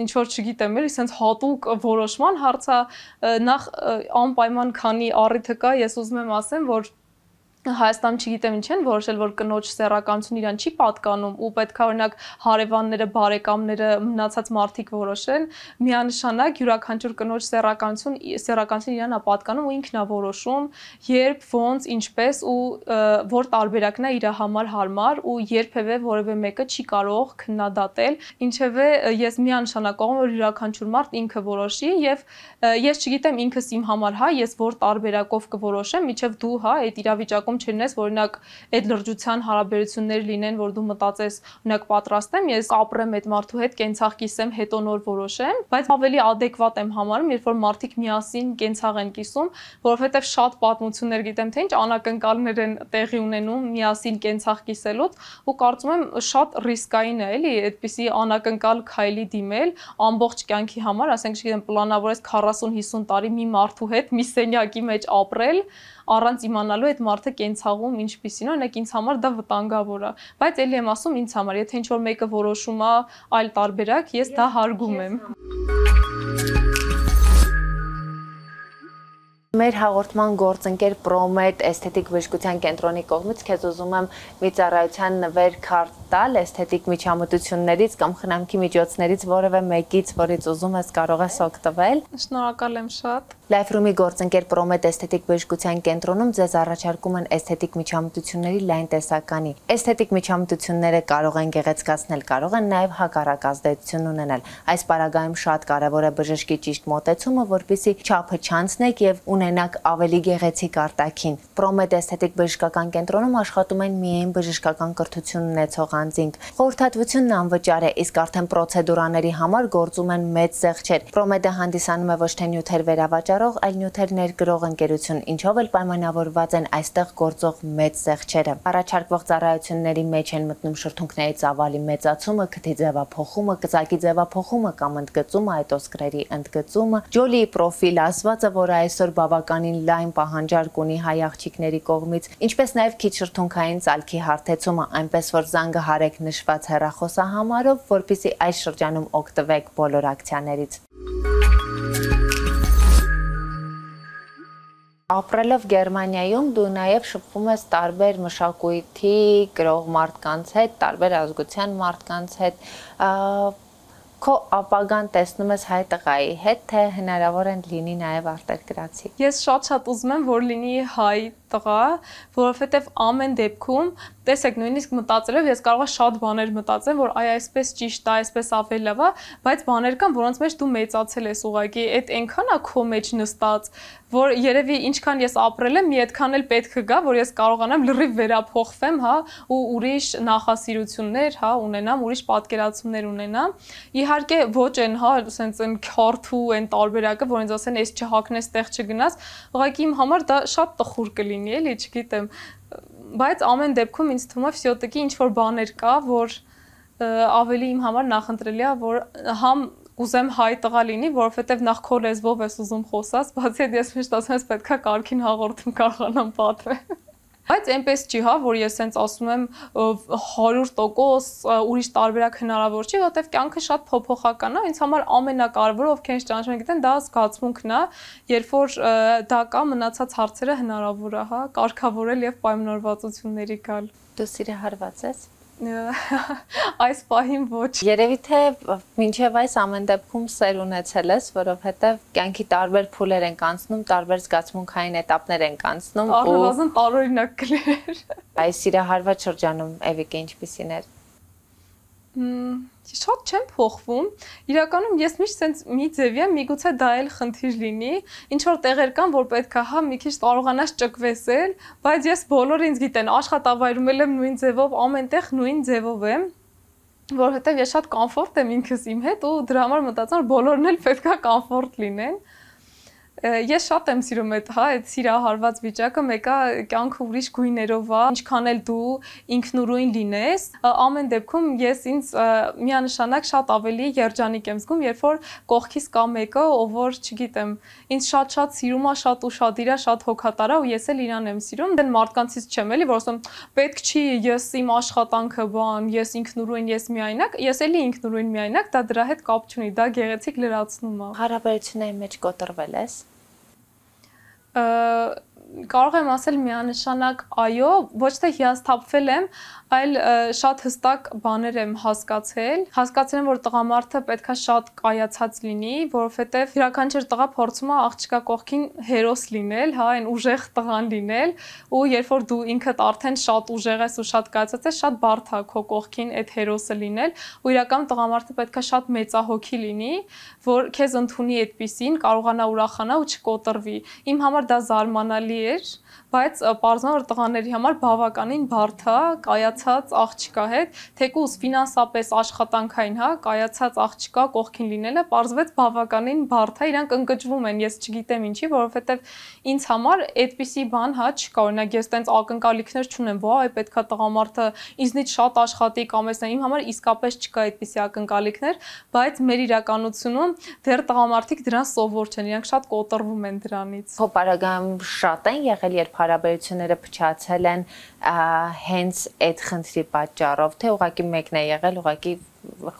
ինչ որ չգիտեմ, էլի սենց հատուկ որոշման հարց է, նախ անպայման քանի առիթը կա, ես ուզում եմ ասեմ, որ Հայաստանում չգիտեմ ինչ են որոշել, որ կնոջ սեռականությունը իրան չի պատկանում ու պետքա օրինակ հարևանները, բարեկամները, մնացած մարդիկ որոշեն, միանշանակ յուրաքանչյուր կնոջ սեռականություն սեռականությունը իրան է պատկանում ու ինքն է որոշում, երբ, ոնց, ինչպես ու որ տարբերակն է իր համար հարմար ու երբևէ որևէ մեկը չի կարող քննադատել։ Ինչևէ ես միանշանակ ողում որ յուրաքանչյուր մարդ ինքը որոշի եւ ես չգիտեմ ինքս իմ համար հա ես որ տարբերակով կորոշեմ, միչեվ դու հա այդ իրավիճակը դեպքում չլինես, օրինակ, այդ լրջության հարաբերություններ լինեն, որ դու մտածես, օրինակ, պատրաստ եմ ես ապրեմ այդ մարդու հետ, կենցաղ կիսեմ, հետո նոր որոշեմ, բայց ավելի adekvat եմ համարում, երբ որ մարդիկ միասին կենցաղ են կիսում, որովհետև շատ պատմություններ գիտեմ, թե ինչ անակնկալներ են տեղի ունենում միասին կենցաղ կիսելուց ու կարծում եմ շատ ռիսկային է, էլի, այդպիսի անակնկալ քայլի դիմել ամբողջ կյանքի համար, ասենք, չգիտեմ, պլանավորես 40-50 տարի մի մարդու հետ մի սենյակի մեջ ապրել, առանց իմանալու այդ մարդը կենցաղում ինչպիսին, օրինակ ինձ համար դա վտանգավոր է, բայց ելի եմ ասում ինձ համար, եթե ինչ որ մեկը որոշում է այլ տարբերակ, ես դա հարգում եմ։ հա։ Մեր հաղորդման գործընկեր Promet էսթետիկ բժշկության կենտրոնի կողմից քեզ ուզում եմ վիճառայության նվեր քարտ տալ էսթետիկ միջամտություններից կամ խնամքի միջոցներից որևէ մեկից, որից ուզում ես կարող ես օգտվել։ Շնորհակալ եմ շատ։ Life Room-ի գործընկեր Promet էսթետիկ բժշկության կենտրոնում ձեզ առաջարկում են էսթետիկ միջամտությունների լայն տեսականի։ Էսթետիկ միջամտությունները կարող են գեղեցկացնել, կարող են նաև հակառակ ազդեցություն ունենալ։ Այս պարագայում շատ կարևոր է բժշկի ճիշտ մոտեցումը, որպիսի չափը չանցնեք եւ ունենաք ավելի գեղեցիկ արտաքին։ Promet էսթետիկ բժշկական կենտրոնում աշխատում են միայն բժշկական կրթություն ունեցող առանձինք։ Խորհրդատվությունն անվճար է, իսկ արդեն պրոցեդուրաների համար գործում են մեծ զեղչեր։ Պրոմեդը հանդիսանում է ոչ թե նյութեր վերավաճառող, այլ նյութեր ներգրող ընկերություն, ինչով էլ պայմանավորված են այստեղ գործող մեծ զեղչերը։ Առաջարկվող ծառայությունների մեջ են մտնում շրթունքների ծավալի մեծացումը, քթի ձևափոխումը, կծակի ձևափոխումը կամ ընդգծումը, այտոսկրերի ընդգծումը, ջոլի պրոֆիլ ասվածը, որը այսօր բավականին լայն պահանջարկ ունի հայ աղջիկների կողմից, ինչպես նաև քիչ շրթունքային ցալքի հարթեցումը, այնպես որ զանգը հարեք նշված հեռախոսահամարով, որpիսի այս շրջանում օգտվեք բոլոր ակցիաներից։ Ապրելով Գերմանիայում դու նաև շփվում ես տարբեր մշակույթի գրող մարդկանց հետ, տարբեր ազգության մարդկանց հետ։ Քո ապագան տեսնում ես հայ տղայի հետ, թե հնարավոր են լինի նաև արտերկրացի։ Ես շատ-շատ ուզում եմ, որ լինի հայ տղա, որովհետև ամեն դեպքում տեսեք նույնիսկ մտածելով ես կարող եմ շատ բաներ մտածեմ, որ այ այսպես ճիշտ է, այսպես ավել լավ է, բայց բաներ կան, որոնց մեջ դու մեծացել ես ուղղակի, այդ այնքան է քո մեջ նստած, որ երևի ինչքան ես ապրել եմ, մի այդքան էլ պետք է գա, որ ես կարողանամ լրիվ վերափոխվեմ, հա, ու ուրիշ նախասիրություններ, հա, ունենամ, ուրիշ պատկերացումներ ունենամ։ Իհարկե ոչ են, հա, ասենց այն քարթու, այն տարբերակը, որ ինձ ասեն, «Էս չհակնես, տեղ չգնաս»։ Ուղղակի իմ համար դա շատ տխուր կլինի լինի, էլի, չգիտեմ, բայց ամեն դեպքում ինձ թվում է ֆսիոտիկի ինչ որ բաներ կա, որ ավելի իմ համար նախընտրելի է, որ համ ուզեմ հայ տղա լինի, որովհետև նախ քո լեզվով ես ուզում խոսած, բացի այդ ես միշտ ասում եմ, պետքա կարքին հաղորդում կարողանամ պատվել բայց այնպես չի հա, որ ես հենց ասում եմ 100% ուրիշ տարբերակ հնարավոր չի, որովհետև կյանքը շատ փոփոխական է, ինձ համար ամենակարևորը ովքեր ճանաչում են գիտեն, դա զգացմունքն է, երբ որ դա կա մնացած հարցերը հնարավոր է հա, կարգավորել եւ պայմանավորվածությունների գալ։ Դու սիրահարված ես այս պահին ոչ։ Երևի թե մինչև այս ամեն դեպքում սեր ունեցել ես, որովհետև կյանքի տարբեր փուլեր ենք անցնում, տարբեր զգացմունքային этаպներ ենք անցնում։ Առնվազն տարօրինակ կլեր։ Այս սիրահարված շրջանում Էվիկը ինչպիսին էր շատ չեմ փոխվում։ Իրականում ես միշտ sense մի ձևի եմ, միգուցե դա էլ խնդիր լինի։ Ինչ որ տեղեր կան, որ պետք է հա մի քիչ կարողանաս ճկվեսել, բայց ես բոլորը ինձ գիտեն, աշխատավայրում եմ նույն ձևով, ամենտեղ նույն ձևով եմ որովհետև ես շատ կոմֆորտ եմ ինքս իմ հետ ու դրա համար մտածում եմ բոլորն էլ պետքա կոմֆորտ լինեն ես շատ եմ սիրում այդ հա այդ սիրահարված վիճակը մեկը կյանքը ուրիշ գույներով է ինչքան էլ դու ինքնուրույն լինես ամեն դեպքում ես ինձ միանշանակ շատ ավելի երջանիկ եմ զգում երբ որ կողքից կա մեկը ով որ չգիտեմ ինձ շատ-շատ սիրում է շատ ուրախadir է շատ հոգատար է ու ես էլ իրան եմ սիրում դեն մարդկանցից չեմ էլի որ ասեմ պետք չի ես իմ աշխատանքը բան ես ինքնուրույն ես միայնակ ես էլի ինքնուրույն միայնակ դա դրա հետ կապ չունի դա գեղեցիկ լրացնում է հարաբերությունների մեջ կոտրվել ես կարող եմ ասել միանշանակ այո, ոչ թե հիասթափվել եմ, այլ շատ հստակ բաներ եմ հասկացել։ Հասկացել եմ, որ տղամարդը պետքա շատ կայացած լինի, որովհետև յուրաքանչյուր տղա փորձում է աղջկա կողքին հերոս լինել, հա, այն ուժեղ տղան լինել, ու երբ որ դու ինքդ արդեն շատ ուժեղ ես ու շատ կայացած ես, շատ բարդ է քո կողքին այդ հերոսը լինել, ու իրական տղամարդը պետքա շատ մեծահոգի լինի, որ քեզ ընդունի այդպեսին, կարողանա ուրախանա ու չկոտրվի։ Իմ համար դա զարմանալի էր, բայց parzan որ տղաների համար բավականին բարդ է կայացած աղջկա հետ, թեկուզ ֆինանսապես աշխատանքային, հա, կայացած աղջկա կողքին լինելը parzvets բավականին բարդ է, իրանք ընկճվում են, ես չգիտեմ ինչի, որովհետև ինձ համար այդպիսի բան, հա, չկա, օրինակ ես տենց ակնկալիքներ չունեմ, ո՞վ է պետքա տղամարդը ինձնից շատ աշխատի կամ այսն իմ համար իսկապես չկա այդպիսի ակնկալիքներ, բայց մեր իրականությունում դեռ տղամարդիկ դրան սովոր չեն, իրանք շատ կոտրվում են դրանից։ Հո պարագայում շատ են եղել, երբ հարաբերությունները փչացել են հենց այդ խնդրի պատճառով, թե ուղղակի մեկն է եղել, ուղղակի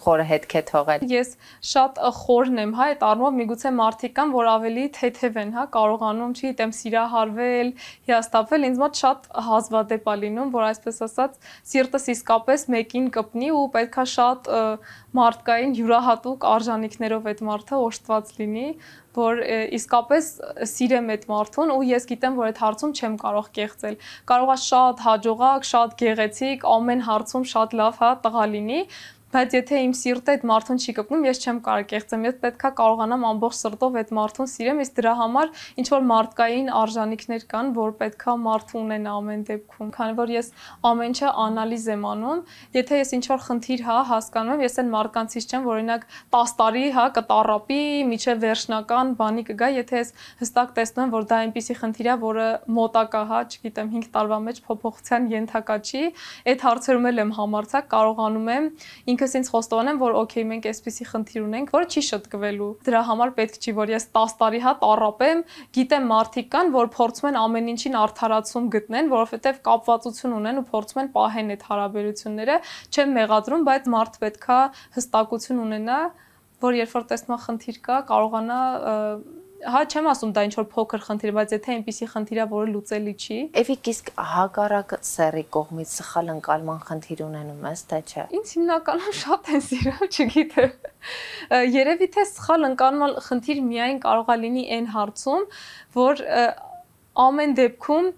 խորը հետք է թողել։ Ես շատ խորն եմ, հա, այդ առումով միգուցե մարդիկ կան, որ ավելի թեթև են, հա, կարողանում, չի գիտեմ, սիրահարվել, հիաստապվել, ինձ մոտ շատ հազվադեպ է լինում, որ այսպես ասած, սիրտս իսկապես մեկին կպնի ու պետքա շատ մարդկային յուրահատուկ արժանինքներով այդ մարդը օժտված լինի, որ իսկապես սիրեմ այդ մարդուն ու ես գիտեմ, որ այդ հարցում չեմ կարող կեղծել։ Կարողա շատ հաջողակ, շատ գեղեցիկ, ամեն հարցում շատ լավ հա տղա լինի, բայց եթե իմ սիրտը այդ մարդուն չի կպնում, ես չեմ կարող կեղծեմ, ես պետքա կարողանամ ամբողջ սրտով այդ մարդուն սիրեմ, իսկ դրա համար ինչ որ մարդկային արժանինքներ կան, որ պետքա մարդու ունենա ամեն դեպքում, քանի որ ես ամեն ինչը անալիզ եմ անում, եթե ես ինչ որ խնդիր հա հասկանում եմ, ես այն մարդկանցից չեմ, օրինակ 10 տարի հա կտարապի, միջև վերջնական բանի կգա, եթե ես հստակ տեսնում եմ, որ դա այնպիսի խնդիր է, որը մոտակա հա, չգիտեմ 5 տարվա մեջ փոփոխության ենթակա չի, այդ հարցերում էլ եմ համարցակ կարողանում եմ ինք ինքս ինձ խոստովանեմ, որ օքեյ, մենք այսպիսի խնդիր ունենք, որը չի շտկվելու։ Դրա համար պետք չի, որ ես 10 տարի հատ առապեմ, գիտեմ մարդիկ կան, որ փորձում են ամեն ինչին արդարացում գտնեն, որովհետև կապվածություն ունեն ու փորձում են պահեն այդ հարաբերությունները, չեմ մեղադրում, բայց մարդ պետքա հստակություն ունենա, որ երբ որ տեսնա խնդիր կա, կարողանա և, հա չեմ ասում դա ինչ որ փոքր խնդիր, բայց եթե այնպիսի խնդիրա, որը լուծելի չի։ Էվիկ իսկ հակառակ սերի կողմից սխալ ընկալման խնդիր ունենում ես, թե չէ։ Ինչ հիմնականում շատ են սիրում, չգիտեմ։ Երևի թե սխալ ընկալման խնդիր միայն կարողա լինի այն հարցում, որ ամեն դեպքում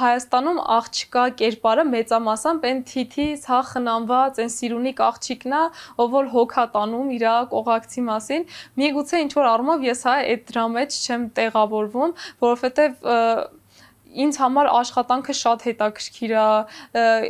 Հայաստանում աղջկա կերպարը մեծամասամբ այն թիթի ցա խնամված այն սիրունիկ աղջիկնա, ով որ հոգա տանում իր կողակցի մասին, միգուցե ինչ որ առումով ես հա այդ դրա մեջ չեմ տեղավորվում, որովհետև ինձ համար աշխատանքը շատ հետաքրքիր է,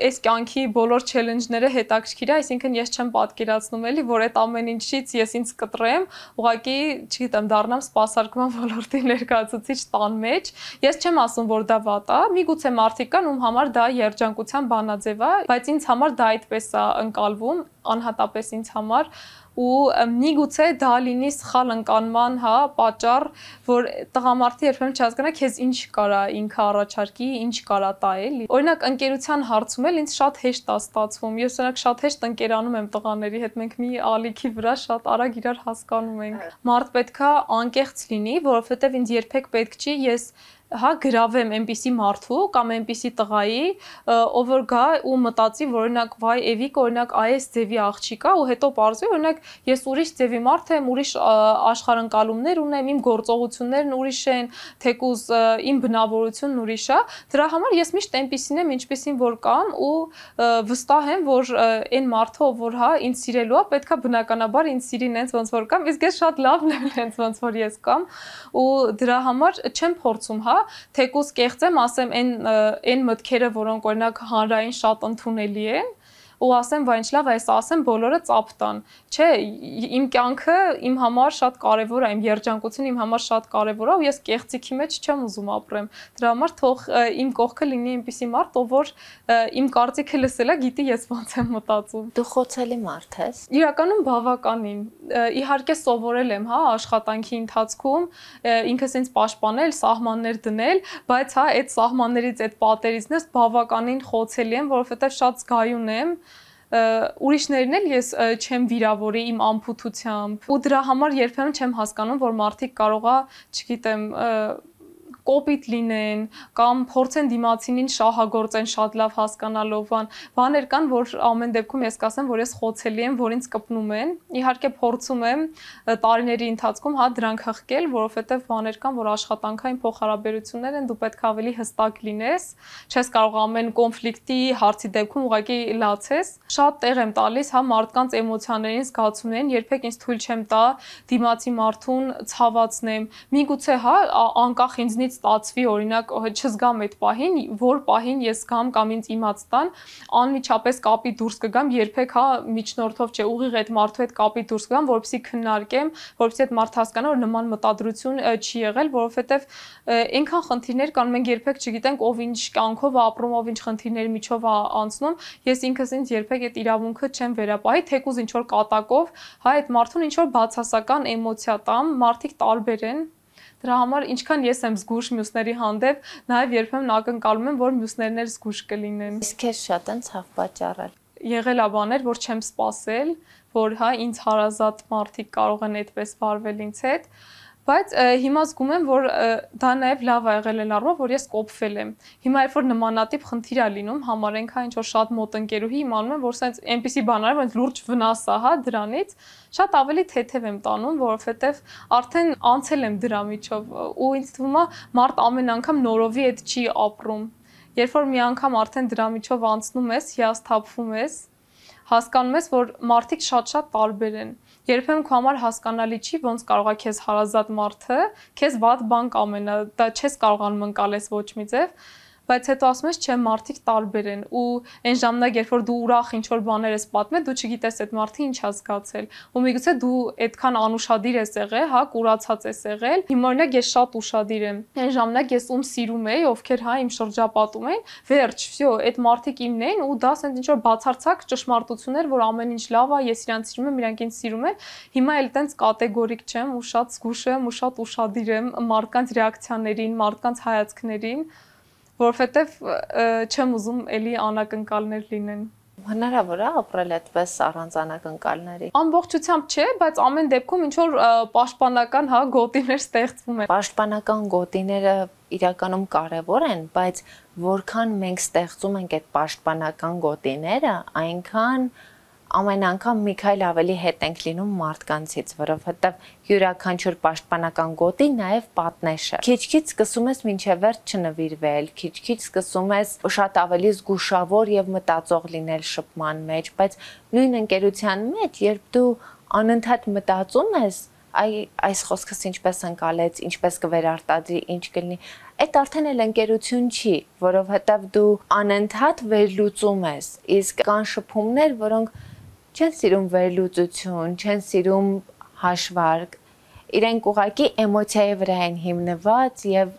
այս կյանքի բոլոր չելենջները հետաքրքիր է, այսինքն ես չեմ պատկերացնում էլի, որ այդ ամեն ինչից ես ինձ կտրեմ, ուղղակի, չգիտեմ, դառնամ սպասարկման ոլորտի ներկայացուցիչ տան մեջ։ Ես չեմ ասում, որ դա վատ է, միգուցե մարդիկ կան, ում համար դա երջանկության բանաձև է, բայց ինձ համար դա այդպես է ընկալվում, անհատապես ինձ համար ու միգուցե դա լինի սխալ ընկանման, հա, պատճառ, որ տղամարդը երբեմն չհասկանա քեզ ինչ կարա ինքը առաջարկի, ինչ կարա տա, էլի։ Օրինակ ընկերության հարցում էլ ինձ շատ հեշտ է ստացվում։ Ես օրինակ շատ հեշտ ընկերանում եմ տղաների հետ, մենք մի ալիքի վրա շատ արագ իրար հասկանում ենք։ Մարդ պետքա անկեղծ լինի, որովհետև ինձ երբեք պետք չի ես հա գրավեմ այնպիսի մարդու կամ այնպիսի տղայի, ով որ գա ու մտածի, որ օրինակ վայ Էվիկ, օրինակ այս ձևի աղջիկա ու հետո parzի, օրինակ ես ուրիշ ձևի մարդ եմ, ուրիշ աշխարհընկալումներ ունեմ, իմ գործողություններն ուրիշ են, թեկուզ իմ բնավորությունն ուրիշ է։ Դրա համար ես միշտ այնպիսին եմ, ինչպեսին որ կամ ու վստահ եմ, որ այն մարդը, ով որ հա ինձ սիրելու է, պետքա բնականաբար ինձ սիրի նենց ոնց որ կամ, իսկ ես շատ լավն եմ նենց ոնց որ ես կամ ու դրա համար չեմ փորձում, հա, թեկուզ կեղծեմ, ասեմ այն այն մտքերը, որոնք օրինակ հանրային շատ ընդունելի են, ու ասեմ, բայց լավ է, ես ասեմ, բոլորը ծափ տան։ Չէ, իմ կյանքը իմ համար շատ կարևոր է, իմ երջանկությունը իմ համար շատ կարևոր է ու ես կեղծիքի մեջ չեմ ուզում ապրեմ։ Դրա համար թող իմ կողքը լինի այնպիսի մարդ, ով որ իմ կարծիքը լսելա, գիտի ես ոնց եմ մտածում։ Դու խոցելի մարդ ես։ Իրականում բավականին։ Իհարկե սովորել եմ, հա, աշխատանքի ընթացքում ինքս ինձ պաշտպանել, սահմաններ դնել, բայց հա այդ սահմաններից, այդ պատերից ես բավականին խոցելի եմ, որովհետև շատ զգայուն եմ, ուրիշներին էլ ես չեմ վիրավորի իմ ամփոփությամբ ու դրա համար երբեմն չեմ հասկանում որ մարդիկ կարողա, չգիտեմ, կոպիտ լինեն կամ փորձեն դիմացինին շահագործեն շատ լավ հասկանալով բան բաներ կան որ ամեն դեպքում ես կասեմ որ ես խոցելի եմ որ ինձ կպնում են իհարկե փորձում եմ տարիների ընթացքում հա դրանք հղկել որովհետև բաներ կան որ աշխատանքային փոխհարաբերություններ են դու պետք է ավելի հստակ լինես չես կարող ամեն կոնֆլիկտի հարցի դեպքում ուղղակի լացես շատ տեղ եմ տալիս հա մարդկանց էմոցիաներին զգացումներին երբեք ինձ թույլ չեմ տա դիմացի մարդուն ցավացնեմ միգուցե հա անկախ ինձնից ստացվի, օրինակ, չզգամ այդ պահին, որ պահին ես գամ կամ ինձ իմաց տան, անմիջապես կապի դուրս կգամ, երբեք հա միջնորդով չէ, ուղիղ այդ մարդու հետ կապի դուրս կգամ, որպեսզի քննարկեմ, որպեսզի այդ մարդը հասկանա, որ նման մտադրություն չի եղել, որովհետև այնքան խնդիրներ կան, մենք երբեք չգիտենք ով ինչ կյանքով ապրում, ով ինչ խնդիրների միջով է անցնում։ Ես ինքս ինձ երբեք այդ իրավունքը չեմ վերապահի, թեկուզ ինչ որ կատակով, հա այդ մարդուն ինչ որ բացասական էմոցիա տամ, մարդիկ տարբեր են, Դրա համար ինչքան ես եմ զգուշ մյուսների հանդեպ, նաև երբեմն ակնկալում եմ, որ մյուսներն էլ զգուշ կլինեն։ Իսկ ես շատ են ցավ պատճառել։ Եղել է բաներ, որ չեմ սпасել, որ հա ինձ հարազատ մարդիկ կարող են այդպես վարվել ինձ հետ, բայց հիմա զգում եմ որ դա նաև լավ է եղել այն առումով որ ես կոփվել եմ հիմա երբ որ նմանատիպ խնդիր է լինում համարենքա հա, ինչ որ շատ մոտ ընկերուհի իմանում եմ որ սենց այնպիսի բան արել որ լուրջ վնաս է հա դրանից շատ ավելի թեթև եմ տանում որովհետև արդեն անցել եմ դրա միջով ու ինձ թվում է մարդ ամեն անգամ նորովի այդ չի ապրում երբ որ մի անգամ արդեն դրա միջով անցնում ես հիասթափվում ես հասկանում ես որ մարդիկ շատ-շատ տարբեր են շատ երբեմն քո համար հասկանալի չի ոնց կարող է քեզ հարազատ մարդը քեզ ված բան կամենա, դա չես կարողանում անցալես ոչ մի ձև բայց հետո ասում ես, չէ, մարդիկ տարբեր են ու այն ժամանակ, երբ որ դու ուրախ ինչ որ բաներ ես պատմել, դու չգիտես այդ մարդը ինչ ա զգացել։ Ու միգուցե դու այդքան անուշադիր ես եղել, հա, կուրացած ես եղել։ Հիմա օրինակ ես շատ ուշադիր եմ։ Այն ժամանակ ես ում սիրում էի, ովքեր հա իմ շրջապատում էին, վերջ, վсё, այդ մարդիկ իմն էին ու դա ասենք ինչ որ բացարձակ ճշմարտություն էր, որ ամեն ինչ լավ է, ես իրանց սիրում եմ, իրանք ինձ սիրում են։ Հիմա էլ տենց կատեգորիկ չեմ ու շատ զգուշ եմ ու շատ ուշադիր եմ մարդկանց ռեակցիաներին, մարդկանց հայացքներին որովհետև չեմ ուզում էլի անակնկալներ լինեն։ Հնարավոր է ապրել այդպես առանց անակնկալների։ Ամբողջությամբ չէ, բայց ամեն դեպքում ինչ որ պաշտպանական հա գոտիներ ստեղծվում են։ Պաշտպանական գոտիները իրականում կարևոր են, բայց որքան մենք ստեղծում ենք այդ պաշտպանական գոտիները, այնքան են ամեն անգամ մի քայլ ավելի հետ ենք լինում մարդկանցից, որովհետև յուրաքանչյուր պաշտպանական գոտի նաև պատնեշ է։ Քիչ-քիչ սկսում ես ոչ վերջ չնվիրվել, քիչ-քիչ սկսում ես շատ ավելի զգուշավոր եւ մտածող լինել շփման մեջ, բայց նույն ընկերության մեջ, երբ դու անընդհատ մտածում ես, այ այս խոսքս ինչպես անցալեց, ինչպես կվերարտադրի, ինչ կլինի, այդ արդեն էլ ընկերություն չի, որովհետև դու անընդհատ վերլուծում ես։ Իսկ կան շփումներ, որոնք չեն սիրում վերլուծություն, չեն սիրում հաշվարկ։ Իրենք ուղակի էմոցիայի վրա են հիմնված եւ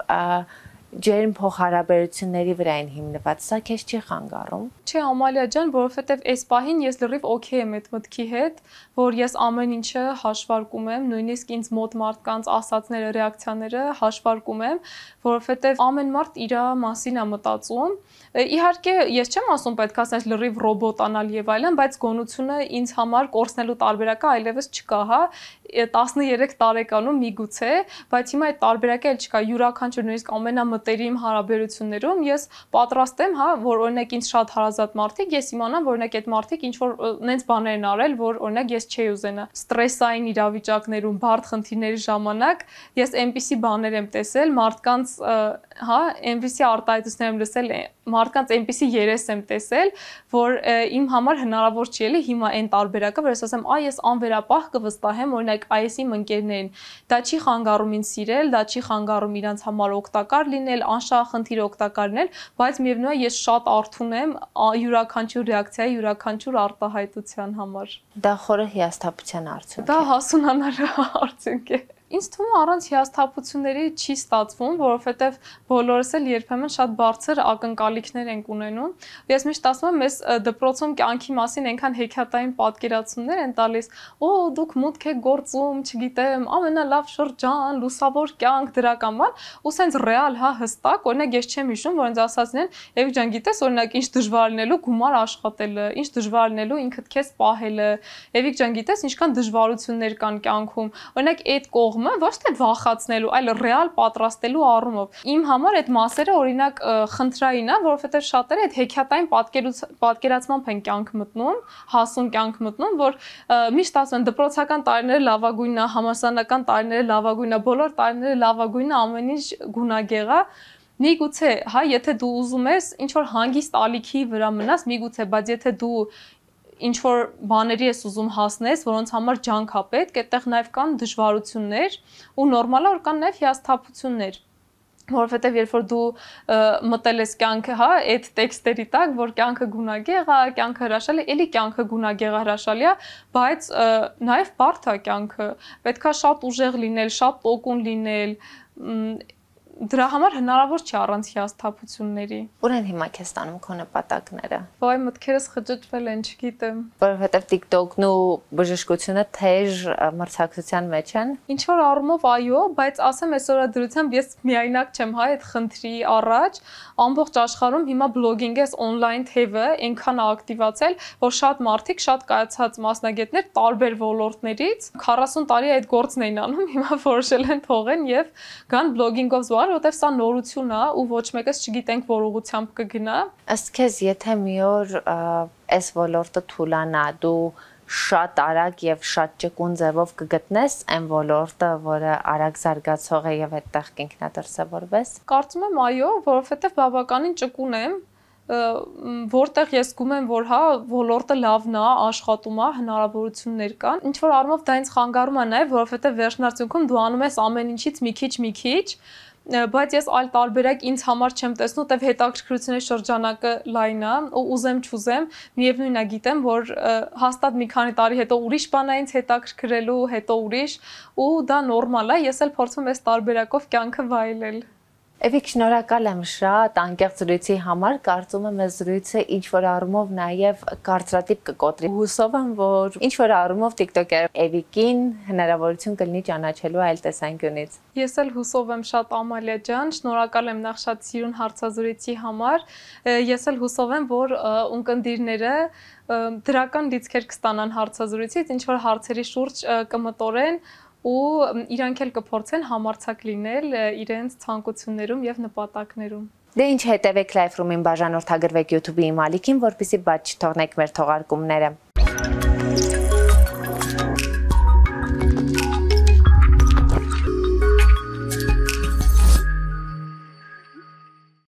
ջերմ փոխհարաբերությունների վրա են հիմնված։ Սա քեզ չի խանգարում։ Չէ, Ամալիա ջան, որովհետեւ այս պահին ես լրիվ օքեյ եմ այդ մտքի հետ, որ ես ամեն ինչը հաշվարկում եմ, նույնիսկ ինձ մոտ մարդկանց ասածները, ռեակցիաները հաշվարկում եմ, որովհետեւ ամեն մարդ իր մասին է մտածում Իհարկե, ես չեմ ասում պետք է ասես լրիվ ռոբոտ անալ եւ այլն, բայց գոնությունը ինձ համար կորցնելու տարբերակը այլևս չկա, հա։ 13 տարեկանում միգուցե, բայց հիմա այդ տարբերակը էլ չկա։ Յուրաքանչյուր նույնիսկ ամենամտերիմ հարաբերություններում ես պատրաստ եմ, հա, որ օրինակ ինձ շատ հարազատ մարդիկ, ես իմանամ, որ օրինակ այդ մարդիկ ինչ որ նենց բաներ են արել, որ օրինակ ես չի ուզենա։ Ստրեսային իրավիճակներում, բարդ խնդիրների ժամանակ ես այնպիսի բաներ եմ տեսել, մարդկանց, հա, այնպիսի արտահայտություններ եմ լսել, մարդ մարդկանց այնպիսի երես եմ տեսել, որ իմ համար հնարավոր չի էլի հիմա այն տարբերակը, որ ես ասեմ, այ ես անվերապահ կվստահեմ, օրինակ այս իմ ընկերներն, դա չի խանգարում ինձ սիրել, դա չի խանգարում իրանց համար օգտակար լինել, անշահախնդիր օգտակարնել, բայց միևնույնն է ես շատ արթուն եմ յուրաքանչյուր ռեակցիայի, յուրաքանչյուր արտահայտության համար։ Դա խորը հիասթափության արդյունք է։ Դա հասունանալու արդյունք է։ Ինձ թվում է առանց հիասթափությունների չի ստացվում, որովհետև բոլորս էլ երբեմն շատ բարձր ակնկալիքներ ենք ունենում։ Ես միշտ ասում եմ, ես դպրոցում կյանքի մասին այնքան հեքիաթային պատկերացումներ են տալիս, օ, դուք մուտք եք գործում, չգիտեմ, ամենալավ շրջան, լուսավոր կյանք, դրականման, ու սենց ռեալ, հա, հստակ, օրինակ ես չեմ հիշում, որ ինձ ասացին են, Եվ ջան, գիտես, օրինակ ինչ դժվար լինելու գումար աշխատելը, ինչ դժվար լինելու ինքդ քեզ պահելը։ Եվ ջան, գիտես, ինչքան դժվարություններ կան կյանքում։ Օրինակ այդ կող կողմը ոչ թե վախացնելու, այլ ռեալ պատրաստելու առումով։ Իմ համար այդ մասերը օրինակ խնդրային է, որովհետեւ շատերը այդ հեքիաթային պատկերացմամբ են կյանք մտնում, հասուն կյանք մտնում, որ միշտ ասում են դպրոցական տարիները լավագույնն է, համասանական տարիները լավագույնն է, բոլոր տարիները լավագույնն է, ամեն ինչ գունագեղ է Միգուցե, հա, եթե դու ուզում ես ինչ որ հանգիստ ալիքի վրա մնաս, միգուցե, բայց եթե դու ինչ որ բաների ես ուզում հասնես, որոնց համար ջանք է պետք, այդտեղ նաև կան դժվարություններ ու նորմալ է որ կան նաև հիասթափություններ որովհետև երբ որ դու մտել ես կյանքը, հա, այդ տեքստերի տակ, որ կյանքը գունագեղ է, կյանքը հրաշալի է, էլի կյանքը գունագեղ է, հրաշալի է, բայց նաև բարդ է կյանքը։ Պետքա շատ ուժեղ լինել, շատ տոկուն լինել, դրա համար հնարավոր չի առանց հիասթափությունների։ Որն հիմա քեզ տանում քո նպատակները։ Ոայ մտքերս խճճվել են, չգիտեմ։ Որովհետև TikTok-ն ու բժշկությունը թեժ մրցակցության մեջ են։ Ինչ որ առումով այո, բայց ասեմ այսօրա դրությամբ ես միայնակ չեմ հայ այդ խնդրի առաջ։ Ամբողջ աշխարհում հիմա բլոգինգը, on-line թևը այնքան ակտիվացել, որ շատ մարդիկ, շատ կայացած մասնագետներ տարբեր ոլորտներից 40 տարի այդ գործն էին անում, հիմա որոշել են թողեն եւ գան բլոգինգով զբաղ համար, որտեղ սա նորություն է ու ոչ մեկս չգիտենք որ ուղությամբ կգնա։ Ըստ քեզ, եթե մի օր այս ոլորտը թուլանա, դու շատ արագ եւ շատ ճկուն ձևով կգտնես այն ոլորտը, որը արագ զարգացող է եւ այդտեղ կինքնադրսավորվես։ Կարծում եմ այո, որովհետեւ բավականին ճկուն եմ որտեղ ես գում եմ որ հա ոլորտը լավն է, աշխատում է, հնարավորություններ կան։ Ինչ որ առումով դա ինձ խանգարում է նաև, որովհետև վերջնարդյունքում դու անում ես ամեն ինչից մի քիչ մի քիչ, բայց ես այլ տարբերակ ինձ համար չեմ տեսնում, որտեվ հետաքրքրությունը շրջանակը լայն է ու ուզեմ չուզեմ, միևնույնն է գիտեմ, որ հաստատ մի քանի տարի հետո ուրիշ բան է ինձ հետաքրքրելու, հետո ուրիշ ու դա նորմալ է, ես էլ փորձում եմ այս տարբերակով կյանքը վայելել։ Էվիկ, շնորհակալ եմ շատ անկեղծ զրույցի համար։ Կարծում եմ, այս զրույցը ինչ որ առումով նաև կարծրատիպ կկոտրի։ Հուսով եմ, որ ինչ որ առումով TikTok-ը Էվիկին հնարավորություն կլինի ճանաչելու այլ տեսանկյունից։ Ես էլ հուսով եմ շատ Ամալիա ջան, շնորհակալ եմ նախ շատ սիրուն հարցազրույցի համար։ Ես էլ հուսով եմ, որ ունկնդիրները դրական դիցքեր կստանան հարցազրույցից, ինչ որ հարցերի շուրջ կմտորեն ու իրանք էլ կփորձեն համարցակ լինել իրենց ցանկություններում եւ նպատակներում։ Դե ինչ հետևեք Live Room-ին, բաժանորդագրվեք YouTube-ի իմ ալիքին, որպեսզի բաց չթողնեք մեր թողարկումները։